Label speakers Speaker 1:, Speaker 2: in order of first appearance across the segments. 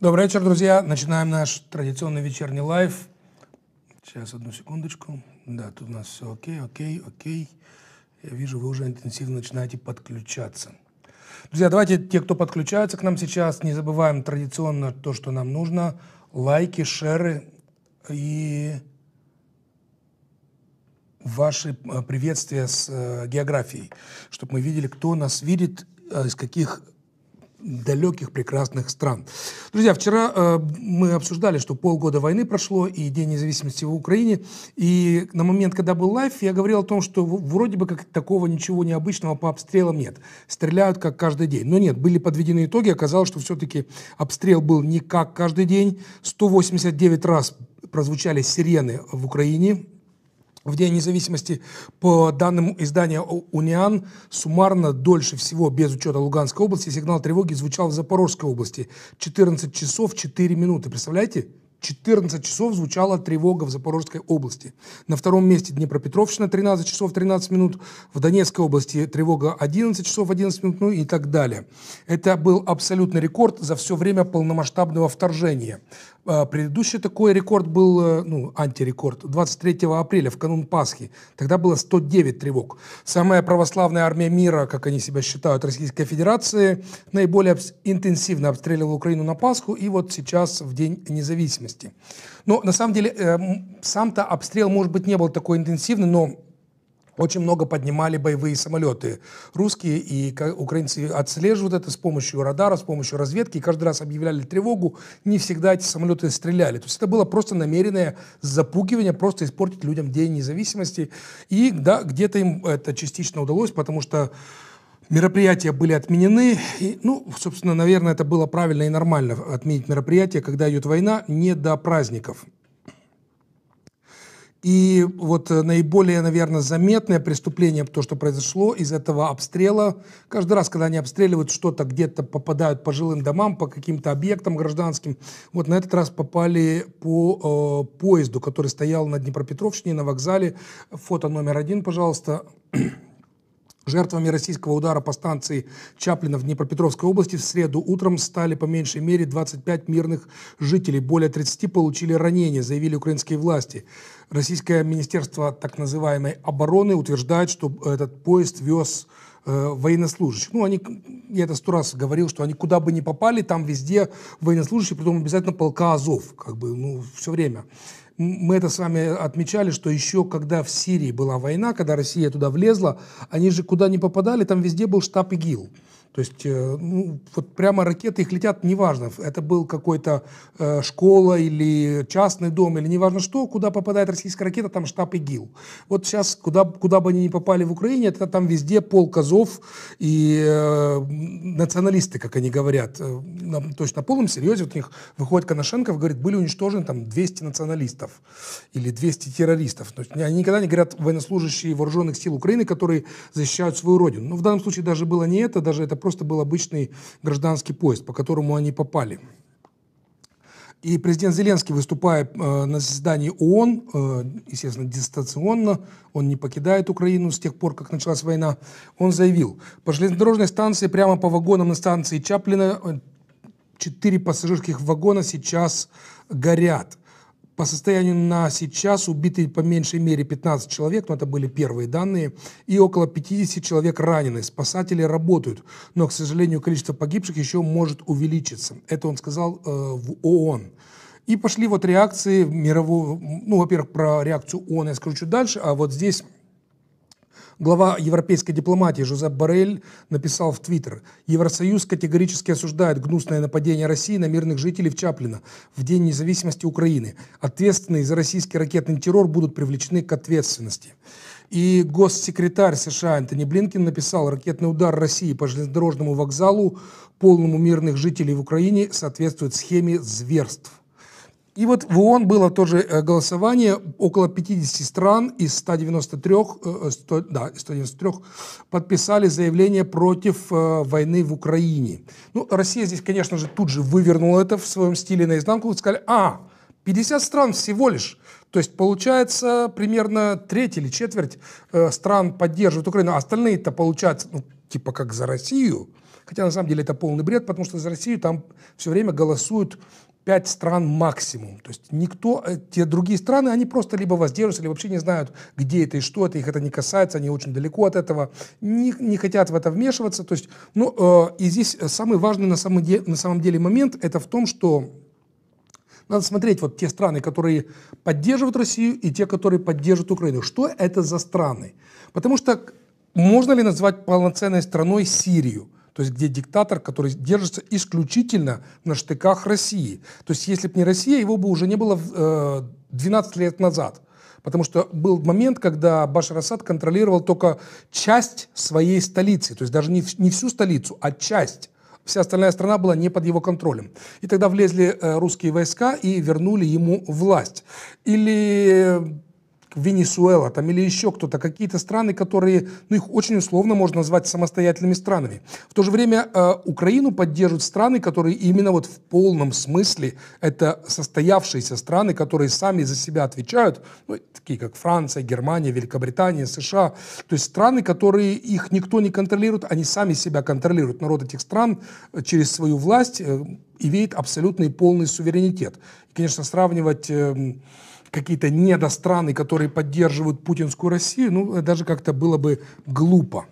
Speaker 1: Добрый вечер, друзья. Начинаем наш традиционный вечерний лайв. Сейчас, одну секундочку. Да, тут у нас все окей, окей, окей. Я вижу, вы уже интенсивно начинаете подключаться. Друзья, давайте те, кто подключается к нам сейчас, не забываем традиционно то, что нам нужно. Лайки, шеры и ваши э, приветствия с э, географией, чтобы мы видели, кто нас видит, э, из каких далеких прекрасных стран. Друзья, вчера э, мы обсуждали, что полгода войны прошло и День независимости в Украине. И на момент, когда был лайф, я говорил о том, что вроде бы как такого ничего необычного по обстрелам нет. Стреляют как каждый день. Но нет, были подведены итоги. Оказалось, что все-таки обстрел был не как каждый день. 189 раз прозвучали сирены в Украине в День независимости, по данным издания «Униан», суммарно дольше всего, без учета Луганской области, сигнал тревоги звучал в Запорожской области. 14 часов 4 минуты, представляете? 14 часов звучала тревога в Запорожской области. На втором месте Днепропетровщина 13 часов 13 минут, в Донецкой области тревога 11 часов 11 минут, ну и так далее. Это был абсолютный рекорд за все время полномасштабного вторжения. А, предыдущий такой рекорд был, э, ну, антирекорд, 23 апреля, в канун Пасхи. Тогда было 109 тревог. Самая православная армия мира, как они себя считают, Российской Федерации, наиболее интенсивно обстреливала Украину на Пасху и вот сейчас в День независимости. Но на самом деле э, сам-то обстрел, может быть, не был такой интенсивный, но очень много поднимали боевые самолеты русские, и украинцы отслеживают это с помощью радара, с помощью разведки, и каждый раз объявляли тревогу, не всегда эти самолеты стреляли. То есть это было просто намеренное запугивание, просто испортить людям День независимости. И да, где-то им это частично удалось, потому что Мероприятия были отменены. И, ну, собственно, наверное, это было правильно и нормально отменить мероприятия, когда идет война, не до праздников. И вот э, наиболее, наверное, заметное преступление, то, что произошло из этого обстрела, каждый раз, когда они обстреливают что-то, где-то попадают по жилым домам, по каким-то объектам гражданским, вот на этот раз попали по э, поезду, который стоял на Днепропетровщине, на вокзале. Фото номер один, пожалуйста. Жертвами российского удара по станции Чаплина в Днепропетровской области в среду утром стали по меньшей мере 25 мирных жителей. Более 30 получили ранения, заявили украинские власти. Российское министерство так называемой обороны утверждает, что этот поезд вез э, военнослужащих. Ну, они, я это сто раз говорил, что они куда бы ни попали, там везде военнослужащие, притом обязательно полка Азов, как бы, ну, все время. Мы это с вами отмечали, что еще когда в Сирии была война, когда Россия туда влезла, они же куда ни попадали, там везде был штаб ИГИЛ. То есть, э, ну, вот прямо ракеты их летят, неважно, это был какой-то э, школа или частный дом, или неважно что, куда попадает российская ракета, там штаб ИГИЛ. Вот сейчас, куда, куда бы они ни попали в Украине, это там везде полк Азов и э, националисты, как они говорят. Э, на, то есть, на полном серьезе вот у них выходит Коношенков, говорит, были уничтожены там 200 националистов или 200 террористов. То есть, они никогда не говорят военнослужащие вооруженных сил Украины, которые защищают свою родину. Но ну, в данном случае даже было не это, даже это просто был обычный гражданский поезд, по которому они попали. И президент Зеленский, выступая э, на заседании ООН, э, естественно, дистанционно, он не покидает Украину с тех пор, как началась война, он заявил, по железнодорожной станции, прямо по вагонам на станции Чаплина, э, четыре пассажирских вагона сейчас горят. По состоянию на сейчас убиты по меньшей мере 15 человек, но это были первые данные, и около 50 человек ранены. Спасатели работают, но, к сожалению, количество погибших еще может увеличиться. Это он сказал э, в ООН. И пошли вот реакции мирового, ну, во-первых, про реакцию ООН я скажу чуть дальше, а вот здесь Глава европейской дипломатии Жозеп Барель написал в Твиттер, Евросоюз категорически осуждает гнусное нападение России на мирных жителей в Чаплино в День независимости Украины. Ответственные за российский ракетный террор будут привлечены к ответственности. И госсекретарь США Антони Блинкин написал, ракетный удар России по железнодорожному вокзалу, полному мирных жителей в Украине, соответствует схеме зверств. И вот в ООН было тоже э, голосование, около 50 стран из 193, 100, э, э, да, 193 подписали заявление против войны в Украине. Ну, Россия здесь, конечно же, тут же вывернула это в своем стиле наизнанку и сказали, а, 50 стран всего лишь. То есть получается примерно треть или четверть стран поддерживают Украину, а остальные-то получается, ну, типа как за Россию. Хотя на самом деле это полный бред, потому что за Россию там все время голосуют пять стран максимум. То есть никто, э, те другие страны, они просто либо воздерживаются, либо вообще не знают, где это и что это, их это не касается, они очень далеко от этого, не, не хотят в это вмешиваться. То есть, ну, э, и здесь самый важный на самом, де, на самом деле момент, это в том, что надо смотреть вот те страны, которые поддерживают Россию, и те, которые поддерживают Украину. Что это за страны? Потому что можно ли назвать полноценной страной Сирию? То есть где диктатор, который держится исключительно на штыках России. То есть если бы не Россия, его бы уже не было э, 12 лет назад. Потому что был момент, когда Башар Асад контролировал только часть своей столицы. То есть даже не, не всю столицу, а часть вся остальная страна была не под его контролем. И тогда влезли э, русские войска и вернули ему власть. Или Венесуэла там, или еще кто-то, какие-то страны, которые, ну их очень условно можно назвать самостоятельными странами. В то же время э, Украину поддерживают страны, которые именно вот в полном смысле это состоявшиеся страны, которые сами за себя отвечают, ну, такие как Франция, Германия, Великобритания, США, то есть страны, которые их никто не контролирует, они сами себя контролируют. Народ этих стран э, через свою власть э, имеет абсолютный полный суверенитет. И, конечно, сравнивать... Э, какие-то недостраны, которые поддерживают путинскую Россию, ну, э, даже как-то было бы глупо.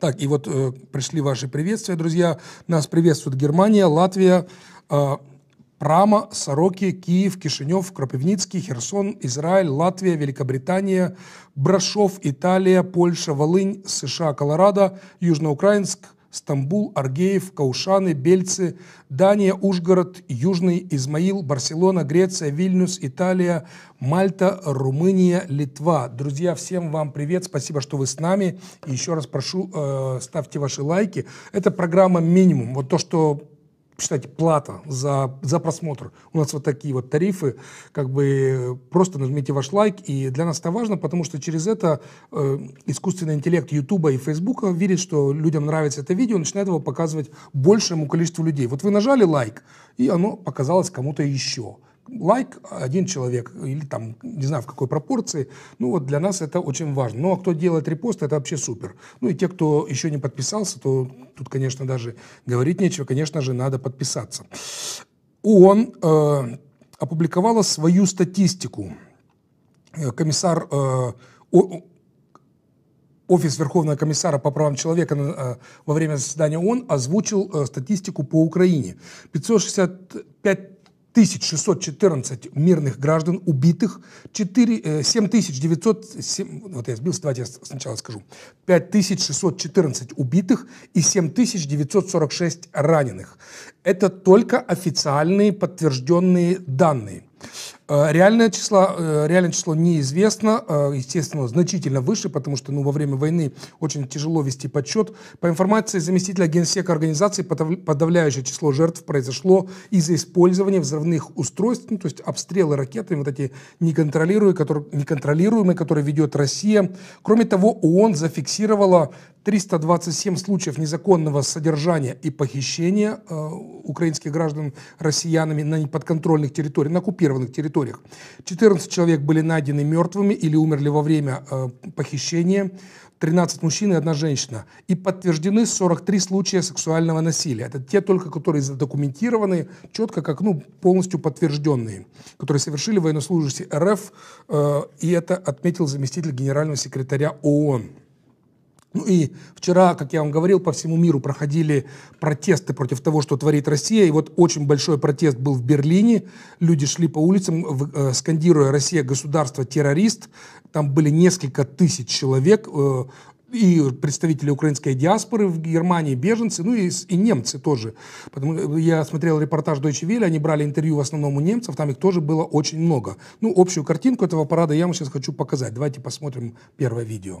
Speaker 1: Так, и вот э, пришли ваши приветствия, друзья. Нас приветствуют Германия, Латвия, э, Прама, Сороки, Киев, Кишинев, Кропивницкий, Херсон, Израиль, Латвия, Великобритания, Брашов, Италия, Польша, Волынь, США, Колорадо, Южноукраинск, Стамбул, Аргеев, Каушаны, Бельцы, Дания, Ужгород, Южный Измаил, Барселона, Греция, Вильнюс, Италия, Мальта, Румыния, Литва. Друзья, всем вам привет, спасибо, что вы с нами. И еще раз прошу, э, ставьте ваши лайки. Это программа «Минимум». Вот то, что считайте, плата за, за просмотр. У нас вот такие вот тарифы, как бы просто нажмите ваш лайк, и для нас это важно, потому что через это э, искусственный интеллект Ютуба и Фейсбука видит, что людям нравится это видео, начинает его показывать большему количеству людей. Вот вы нажали лайк, и оно показалось кому-то еще лайк один человек или там, не знаю, в какой пропорции, ну вот для нас это очень важно. Ну а кто делает репост, это вообще супер. Ну и те, кто еще не подписался, то тут, конечно, даже говорить нечего, конечно же, надо подписаться. Он э, опубликовала свою статистику. Э, комиссар э, о, Офис Верховного комиссара по правам человека э, во время заседания ООН озвучил э, статистику по Украине. 565 1614 мирных граждан убитых, 4, 7907, э, вот я сбился, давайте я сначала скажу, 5614 убитых и 7946 раненых. Это только официальные подтвержденные данные. Э, реальное число, э, реальное число неизвестно, э, естественно, значительно выше, потому что ну, во время войны очень тяжело вести подсчет. По информации заместителя генсека организации, подавляющее число жертв произошло из-за использования взрывных устройств, ну, то есть обстрелы ракетами, вот эти неконтролируемые которые, неконтролируемые, которые ведет Россия. Кроме того, ООН зафиксировала 327 случаев незаконного содержания и похищения э, украинских граждан россиянами на неподконтрольных территориях, на оккупированных территориях. 14 человек были найдены мертвыми или умерли во время э, похищения, 13 мужчин и одна женщина. И подтверждены 43 случая сексуального насилия. Это те только, которые задокументированы, четко как ну, полностью подтвержденные, которые совершили военнослужащие РФ, э, и это отметил заместитель генерального секретаря ООН. Ну и вчера, как я вам говорил, по всему миру проходили протесты против того, что творит Россия. И вот очень большой протест был в Берлине. Люди шли по улицам, э, скандируя «Россия – государство, террорист». Там были несколько тысяч человек, э, и представители украинской диаспоры в Германии, беженцы, ну и, и немцы тоже. Потому, э, я смотрел репортаж Deutsche Welle, они брали интервью в основном у немцев, там их тоже было очень много. Ну, общую картинку этого парада я вам сейчас хочу показать. Давайте посмотрим первое видео.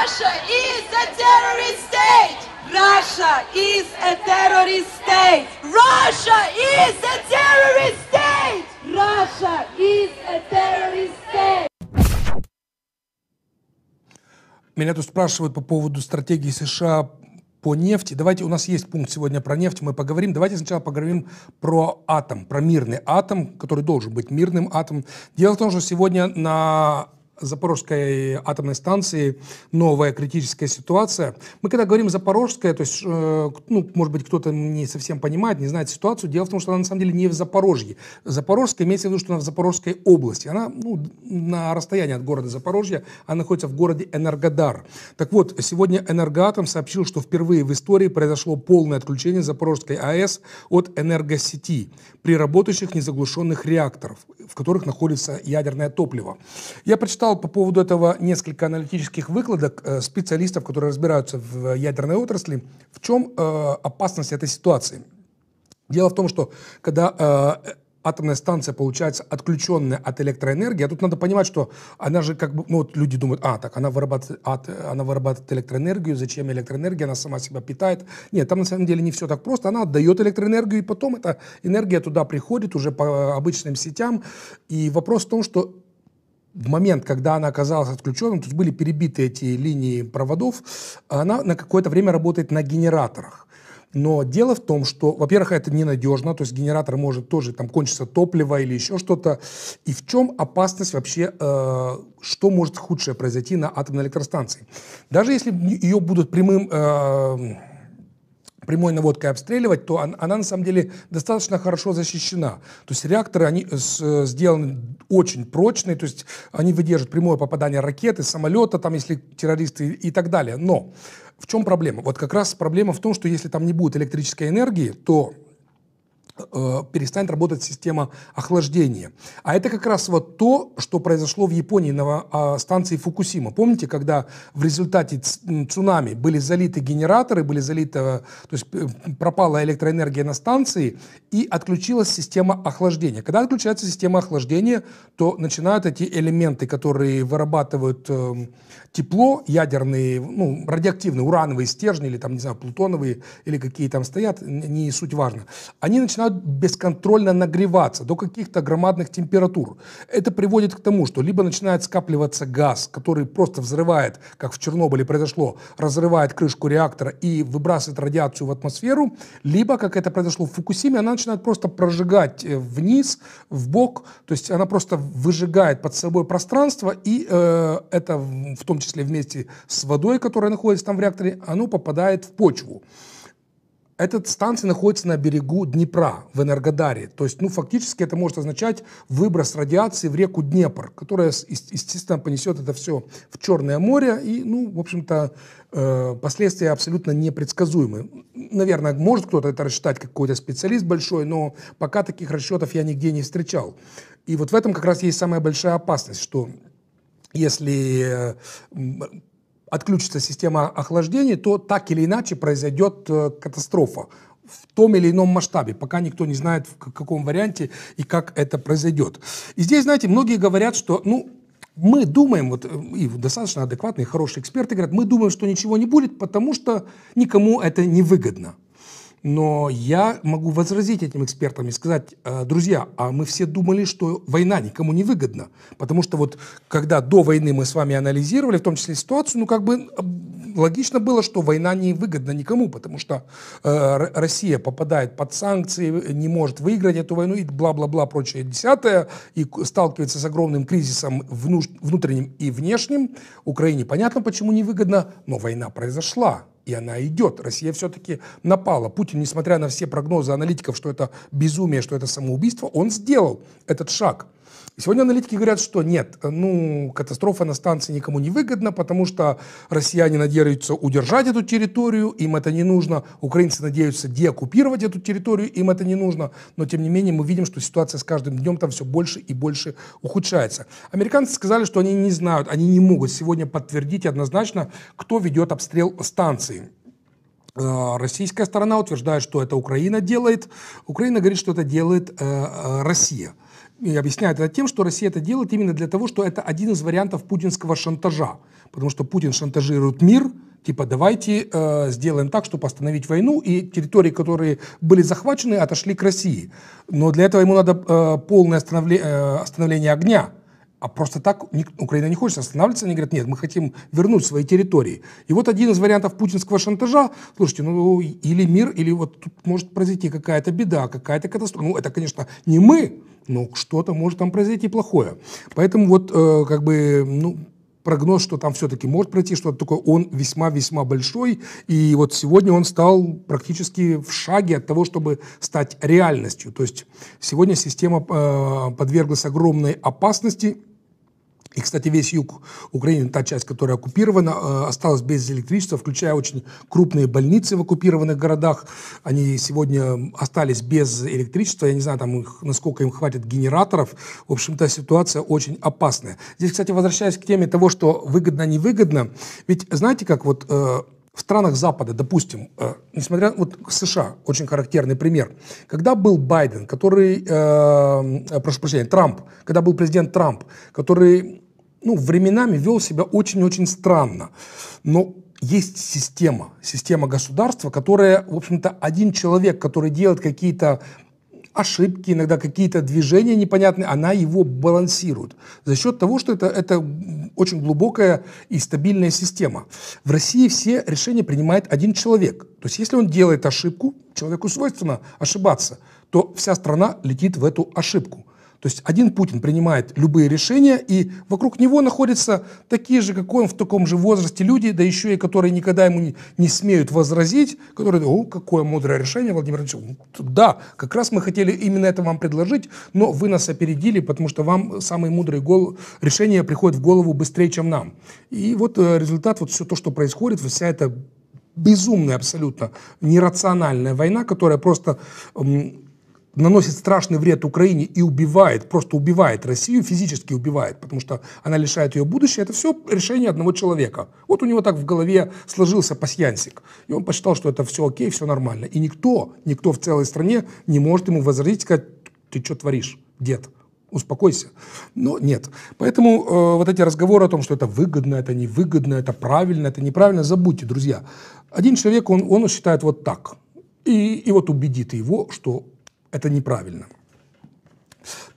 Speaker 1: Russia is a terrorist state. Russia is a terrorist state. Russia is a terrorist state. Russia is a terrorist state. Меня тут спрашивают по поводу стратегии США по нефти. Давайте, у нас есть пункт сегодня про нефть, мы поговорим. Давайте сначала поговорим про атом, про мирный атом, который должен быть мирным атом. Дело в том, что сегодня на Запорожской атомной станции новая критическая ситуация. Мы когда говорим «запорожская», то есть, э, ну, может быть, кто-то не совсем понимает, не знает ситуацию. Дело в том, что она на самом деле не в Запорожье. Запорожская имеется в виду, что она в Запорожской области. Она ну, на расстоянии от города Запорожья, она находится в городе Энергодар. Так вот, сегодня Энергоатом сообщил, что впервые в истории произошло полное отключение Запорожской АЭС от энергосети при работающих незаглушенных реакторов, в которых находится ядерное топливо. Я прочитал прочитал по поводу этого несколько аналитических выкладок э, специалистов, которые разбираются в э, ядерной отрасли. В чем э, опасность этой ситуации? Дело в том, что когда атомная станция получается отключенная от электроэнергии. А тут надо понимать, что она же как бы, ну вот люди думают, а, так, она вырабатывает, а, она вырабатывает электроэнергию, зачем электроэнергия, она сама себя питает. Нет, там на самом деле не все так просто. Она отдает электроэнергию, и потом эта энергия туда приходит уже по обычным сетям. И вопрос в том, что в момент, когда она оказалась отключенным, тут были перебиты эти линии проводов, она на какое-то время работает на генераторах. Но дело в том, что, во-первых, это ненадежно, то есть генератор может тоже там кончиться топливо или еще что-то. И в чем опасность вообще, э, что может худшее произойти на атомной электростанции? Даже если ее будут прямым э, прямой наводкой обстреливать, то она, она на самом деле достаточно хорошо защищена. То есть реакторы, они э, с, э, сделаны очень прочные, то есть они выдержат прямое попадание ракеты, самолета, там, если террористы и так далее. Но в чем проблема? Вот как раз проблема в том, что если там не будет электрической энергии, то Э, перестанет работать система охлаждения. А это как раз вот то, что произошло в Японии на а, станции Фукусима. Помните, когда в результате цунами были залиты генераторы, были залиты, э, то есть э, пропала электроэнергия на станции и отключилась система охлаждения. Когда отключается система охлаждения, то начинают эти элементы, которые вырабатывают тепло, ядерные, ну, радиоактивные, урановые стержни или там, не знаю, плутоновые или какие там стоят, не суть важно, они начинают начинают бесконтрольно нагреваться до каких-то громадных температур. Это приводит к тому, что либо начинает скапливаться газ, который просто взрывает, как в Чернобыле произошло, разрывает крышку реактора и выбрасывает радиацию в атмосферу, либо, как это произошло в Фукусиме, она начинает просто прожигать э, вниз, в бок, то есть она просто выжигает под собой пространство, и э, это в том числе вместе с водой, которая находится там в реакторе, оно попадает в почву. Эта станция находится на берегу Днепра, в Энергодаре. То есть, ну, фактически это может означать выброс радиации в реку Днепр, которая, естественно, понесет это все в Черное море. И, ну, в общем-то, э, последствия абсолютно непредсказуемы. Наверное, может кто-то это рассчитать, какой-то специалист большой, но пока таких расчетов я нигде не встречал. И вот в этом как раз есть самая большая опасность, что если отключится система охлаждения, то так или иначе произойдет э, катастрофа в том или ином масштабе, пока никто не знает, в каком варианте и как это произойдет. И здесь, знаете, многие говорят, что, ну, мы думаем, вот э, и достаточно адекватные, хорошие эксперты говорят, мы думаем, что ничего не будет, потому что никому это не выгодно. Но я могу возразить этим экспертам и сказать, «Э, друзья, а мы все думали, что война никому не выгодна. Потому что вот когда до войны мы с вами анализировали, в том числе ситуацию, ну как бы логично было, что война не выгодна никому, потому что э, Россия попадает под санкции, не может выиграть эту войну и бла-бла-бла, прочее десятое, и сталкивается с огромным кризисом внутренним и внешним. Украине понятно, почему не выгодно, но война произошла и она идет. Россия все-таки напала. Путин, несмотря на все прогнозы аналитиков, что это безумие, что это самоубийство, он сделал этот шаг. сегодня аналитики говорят, что нет, ну, катастрофа на станции никому не выгодна, потому что россияне надеются удержать эту территорию, им это не нужно, украинцы надеются деоккупировать эту территорию, им это не нужно, но тем не менее мы видим, что ситуация с каждым днем там все больше и больше ухудшается. Американцы сказали, что они не знают, они не могут сегодня подтвердить однозначно, кто ведет обстрел станции. А, российская сторона утверждает, что это Украина делает. Украина говорит, что это делает э, э, Россия. И объясняет это тем, что Россия это делает именно для того, что это один из вариантов путинского шантажа. Потому что Путин шантажирует мир, типа давайте э, сделаем так, чтобы остановить войну, и территории, которые были захвачены, отошли к России. Но для этого ему надо э, полное остановле, э, остановление огня а просто так Украина не хочет останавливаться. Они говорят, нет, мы хотим вернуть свои территории. И вот один из вариантов путинского шантажа, слушайте, ну или мир, или вот тут может произойти какая-то беда, какая-то катастрофа. Ну это, конечно, не мы, но что-то может там произойти плохое. Поэтому вот э, как бы, ну, прогноз, что там все-таки может пройти что-то такое, он весьма-весьма большой. И вот сегодня он стал практически в шаге от того, чтобы стать реальностью. То есть сегодня система э, подверглась огромной опасности – и, кстати, весь юг Украины, та часть, которая оккупирована, э, осталась без электричества, включая очень крупные больницы в оккупированных городах. Они сегодня остались без электричества. Я не знаю, там их, насколько им хватит генераторов. В общем-то, ситуация очень опасная. Здесь, кстати, возвращаясь к теме того, что выгодно-невыгодно. Ведь знаете, как вот э, в странах Запада, допустим, э, несмотря вот США, очень характерный пример, когда был Байден, который, э, э, прошу прощения, Трамп, когда был президент Трамп, который ну, временами вел себя очень-очень странно. Но есть система, система государства, которая, в общем-то, один человек, который делает какие-то ошибки, иногда какие-то движения непонятные, она его балансирует. За счет того, что это, это очень глубокая и стабильная система. В России все решения принимает один человек. То есть если он делает ошибку, человеку свойственно ошибаться, то вся страна летит в эту ошибку. То есть один Путин принимает любые решения, и вокруг него находятся такие же, как он, в таком же возрасте люди, да еще и которые никогда ему не, не смеют возразить, которые, говорят: о, какое мудрое решение, Владимир Владимирович. Ну, да, как раз мы хотели именно это вам предложить, но вы нас опередили, потому что вам самые мудрые гол... решения приходят в голову быстрее, чем нам. И вот э, результат, вот все то, что происходит, вся эта безумная абсолютно нерациональная война, которая просто наносит страшный вред Украине и убивает, просто убивает Россию, физически убивает, потому что она лишает ее будущего, это все решение одного человека. Вот у него так в голове сложился пасьянсик, и он посчитал, что это все окей, все нормально. И никто, никто в целой стране не может ему возразить, сказать, ты что творишь, дед, успокойся. Но нет. Поэтому э, вот эти разговоры о том, что это выгодно, это невыгодно, это правильно, это неправильно, забудьте, друзья. Один человек, он, он считает вот так. И, и вот убедит его, что это неправильно.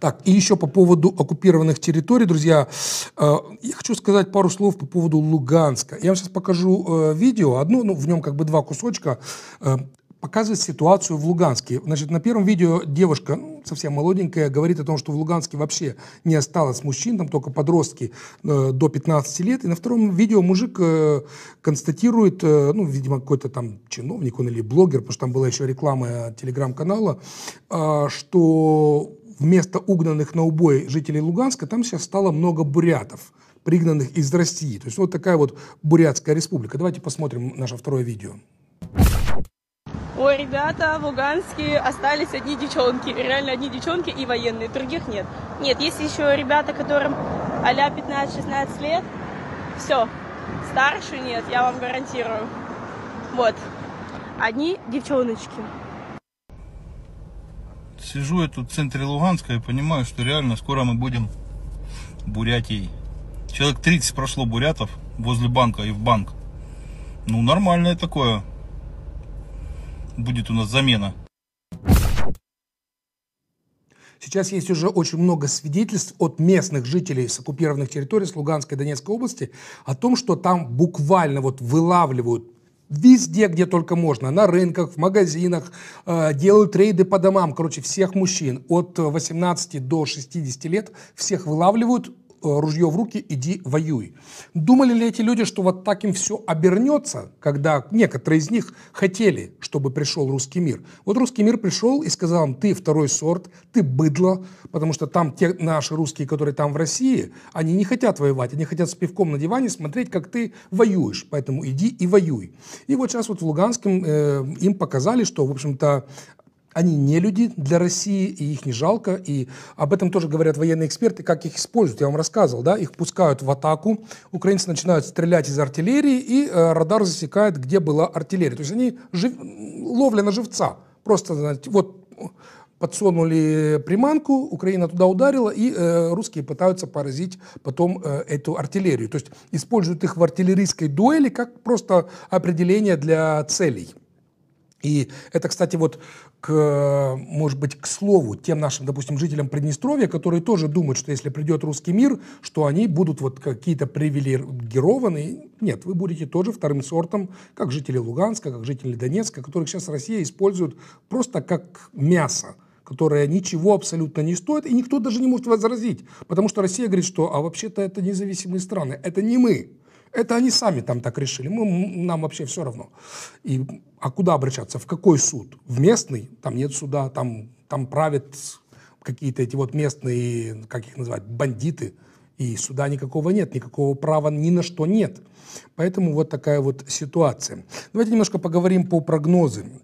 Speaker 1: Так, и еще по поводу оккупированных территорий, друзья, э, я хочу сказать пару слов по поводу Луганска. Я вам сейчас покажу э, видео, одно, ну, в нем как бы два кусочка. Э, показывает ситуацию в Луганске. Значит, на первом видео девушка, совсем молоденькая, говорит о том, что в Луганске вообще не осталось мужчин, там только подростки э, до 15 лет. И на втором видео мужик э, констатирует, э, ну, видимо, какой-то там чиновник он или блогер, потому что там была еще реклама телеграм-канала, э, что вместо угнанных на убой жителей Луганска там сейчас стало много бурятов пригнанных из России. То есть вот такая вот Бурятская республика. Давайте посмотрим наше второе видео. Ой, ребята, в Луганске остались одни девчонки, реально одни девчонки и военные, других нет. Нет, есть еще ребята, которым а-ля 15-16 лет, все, старше нет, я вам гарантирую. Вот, одни девчоночки. Сижу я тут в центре Луганска и понимаю, что реально скоро мы будем бурятией. Человек 30 прошло бурятов возле банка и в банк. Ну, нормальное такое будет у нас замена. Сейчас есть уже очень много свидетельств от местных жителей с оккупированных территорий с Луганской и Донецкой области о том, что там буквально вот вылавливают везде, где только можно, на рынках, в магазинах, э, делают рейды по домам, короче, всех мужчин от 18 до 60 лет, всех вылавливают, ружье в руки, иди воюй. Думали ли эти люди, что вот так им все обернется, когда некоторые из них хотели, чтобы пришел русский мир? Вот русский мир пришел и сказал им, ты второй сорт, ты быдло, потому что там те наши русские, которые там в России, они не хотят воевать, они хотят с пивком на диване смотреть, как ты воюешь, поэтому иди и воюй. И вот сейчас вот в Луганском э, им показали, что, в общем-то, они не люди для России, и их не жалко, и об этом тоже говорят военные эксперты, как их используют. Я вам рассказывал, да, их пускают в атаку, украинцы начинают стрелять из артиллерии, и э, радар засекает, где была артиллерия. То есть они жив... ловля на живца. Просто, знаете, вот подсунули приманку, Украина туда ударила, и э, русские пытаются поразить потом э, эту артиллерию. То есть используют их в артиллерийской дуэли как просто определение для целей. И это, кстати, вот, к, может быть, к слову, тем нашим, допустим, жителям Приднестровья, которые тоже думают, что если придет русский мир, что они будут вот какие-то привилегированные. Нет, вы будете тоже вторым сортом, как жители Луганска, как жители Донецка, которых сейчас Россия использует просто как мясо которая ничего абсолютно не стоит, и никто даже не может возразить, потому что Россия говорит, что а вообще-то это независимые страны, это не мы, это они сами там так решили. Мы, нам вообще все равно. И, а куда обращаться? В какой суд? В местный? Там нет суда, там, там правят какие-то эти вот местные, как их называть, бандиты. И суда никакого нет, никакого права ни на что нет. Поэтому вот такая вот ситуация. Давайте немножко поговорим по прогнозам.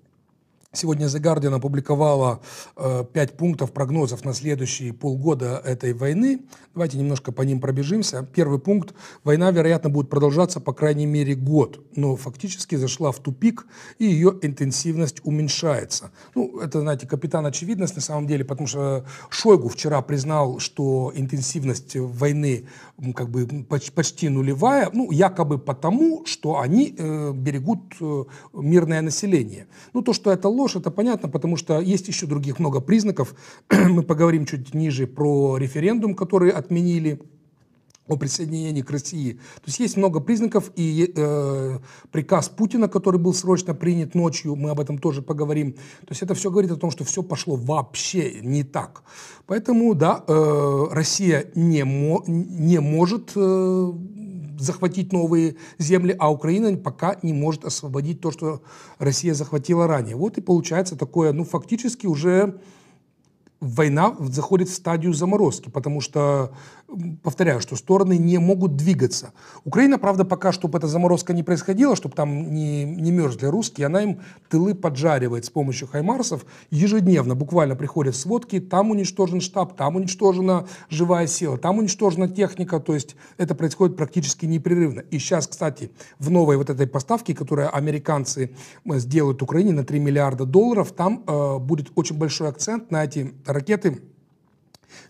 Speaker 1: Сегодня The Guardian опубликовала э, пять э, пунктов прогнозов на следующие полгода этой войны. Давайте немножко по ним пробежимся. Первый пункт. Война, вероятно, будет продолжаться по крайней мере год, но фактически зашла в тупик, и ее интенсивность уменьшается. Ну, это, знаете, капитан очевидность на самом деле, потому что Шойгу вчера признал, что интенсивность войны как бы почти, нулевая, ну, якобы потому, что они э, берегут э, мирное население. Ну, то, что это ложь, это понятно, потому что есть еще других много признаков. Мы поговорим чуть ниже про референдум, который отменили о присоединении к России. То есть есть много признаков, и э, приказ Путина, который был срочно принят ночью, мы об этом тоже поговорим. То есть это все говорит о том, что все пошло вообще не так. Поэтому, да, э, Россия не, мо не может э, захватить новые земли, а Украина пока не может освободить то, что Россия захватила ранее. Вот и получается такое, ну, фактически уже война заходит в стадию заморозки, потому что повторяю, что стороны не могут двигаться. Украина, правда, пока, чтобы эта заморозка не происходила, чтобы там не, не мерзли русские, она им тылы поджаривает с помощью хаймарсов ежедневно, буквально приходят сводки, там уничтожен штаб, там уничтожена живая сила, там уничтожена техника, то есть это происходит практически непрерывно. И сейчас, кстати, в новой вот этой поставке, которую американцы э, сделают Украине на 3 миллиарда долларов, там э, будет очень большой акцент на эти ракеты,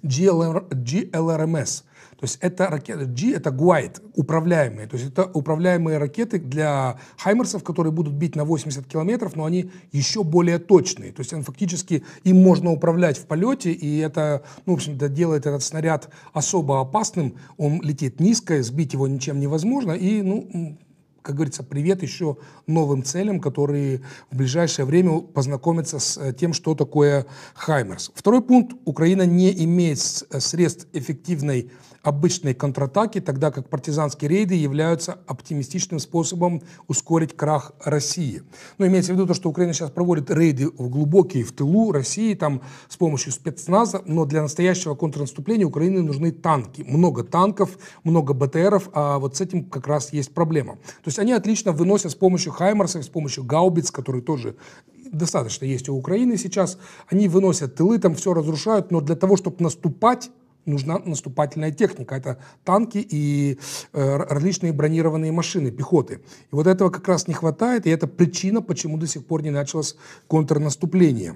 Speaker 1: GLR, GLRMS. То есть это ракета G это гуайд управляемые. То есть это управляемые ракеты для Хаймерсов, которые будут бить на 80 километров, но они еще более точные. То есть он, фактически им можно управлять в полете, и это, ну, в общем-то, делает этот снаряд особо опасным. Он летит низко, сбить его ничем невозможно, и, ну, как говорится, привет еще новым целям, которые в ближайшее время познакомятся с э, тем, что такое Хаймерс. Второй пункт. Украина не имеет э, средств эффективной обычной контратаки, тогда как партизанские рейды являются оптимистичным способом ускорить крах России. Но имеется в виду то, что Украина сейчас проводит рейды в глубокие, в тылу России, там с помощью спецназа, но для настоящего контрнаступления Украине нужны танки. Много танков, много БТРов, а вот с этим как раз есть проблема. То есть они отлично выносят с помощью Хаймарсов, с помощью гаубиц, которые тоже достаточно есть у Украины сейчас, они выносят тылы, там все разрушают, но для того, чтобы наступать, нужна наступательная техника. Это танки и э, различные бронированные машины, пехоты. И вот этого как раз не хватает, и это причина, почему до сих пор не началось контрнаступление.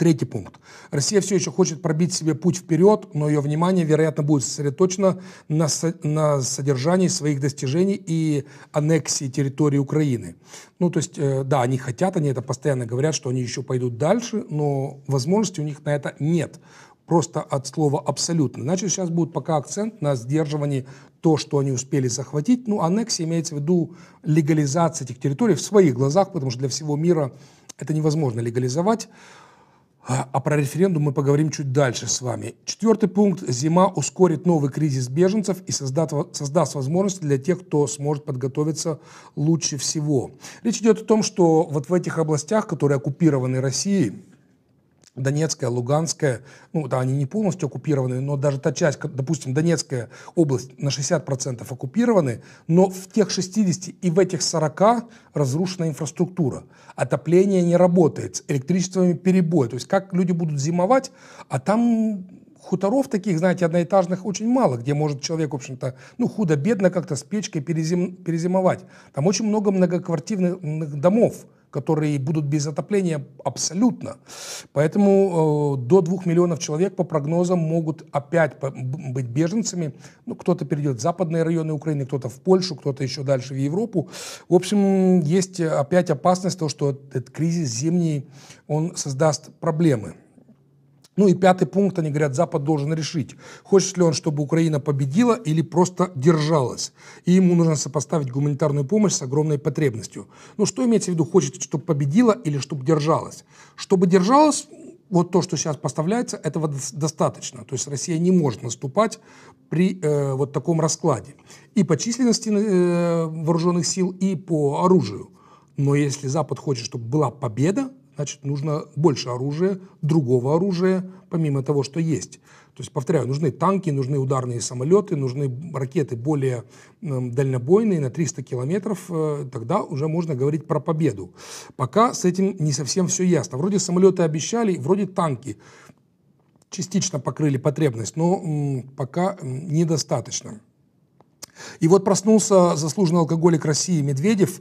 Speaker 1: Третий пункт. Россия все еще хочет пробить себе путь вперед, но ее внимание, вероятно, будет сосредоточено на, со на содержании своих достижений и аннексии территории Украины. Ну, то есть, э, да, они хотят, они это постоянно говорят, что они еще пойдут дальше, но возможности у них на это нет просто от слова «абсолютно». Значит, сейчас будет пока акцент на сдерживании то, что они успели захватить. Ну, аннексия имеется в виду легализация этих территорий в своих глазах, потому что для всего мира это невозможно легализовать. А, а про референдум мы поговорим чуть дальше с вами. Четвертый пункт. Зима ускорит новый кризис беженцев и создаст, создаст возможности для тех, кто сможет подготовиться лучше всего. Речь идет о том, что вот в этих областях, которые оккупированы Россией, Донецкая, Луганская, ну, да, они не полностью оккупированы, но даже та часть, допустим, Донецкая область на 60% оккупированы, но в тех 60 и в этих 40 разрушена инфраструктура. Отопление не работает, с электричеством перебой. То есть как люди будут зимовать, а там хуторов таких, знаете, одноэтажных очень мало, где может человек, в общем-то, ну, худо-бедно как-то с печкой перезим, перезимовать. Там очень много многоквартирных домов которые будут без отопления абсолютно. Поэтому э, до 2 миллионов человек по прогнозам могут опять быть беженцами. Ну, кто-то перейдет в западные районы Украины, кто-то в Польшу, кто-то еще дальше в Европу. В общем, есть опять опасность того, что этот кризис зимний, он создаст проблемы. Ну и пятый пункт, они говорят, Запад должен решить, хочет ли он, чтобы Украина победила или просто держалась. И ему нужно сопоставить гуманитарную помощь с огромной потребностью. Ну что имеется в виду, хочет, чтобы победила или чтобы держалась? Чтобы держалась, вот то, что сейчас поставляется, этого достаточно. То есть Россия не может наступать при э, вот таком раскладе. И по численности э, вооруженных сил, и по оружию. Но если Запад хочет, чтобы была победа, значит, нужно больше оружия, другого оружия, помимо того, что есть. То есть, повторяю, нужны танки, нужны ударные самолеты, нужны ракеты более дальнобойные на 300 километров, э, тогда уже можно говорить про победу. Пока с этим не совсем все ясно. Вроде самолеты обещали, вроде танки частично покрыли потребность, но пока недостаточно. И вот проснулся заслуженный алкоголик России Медведев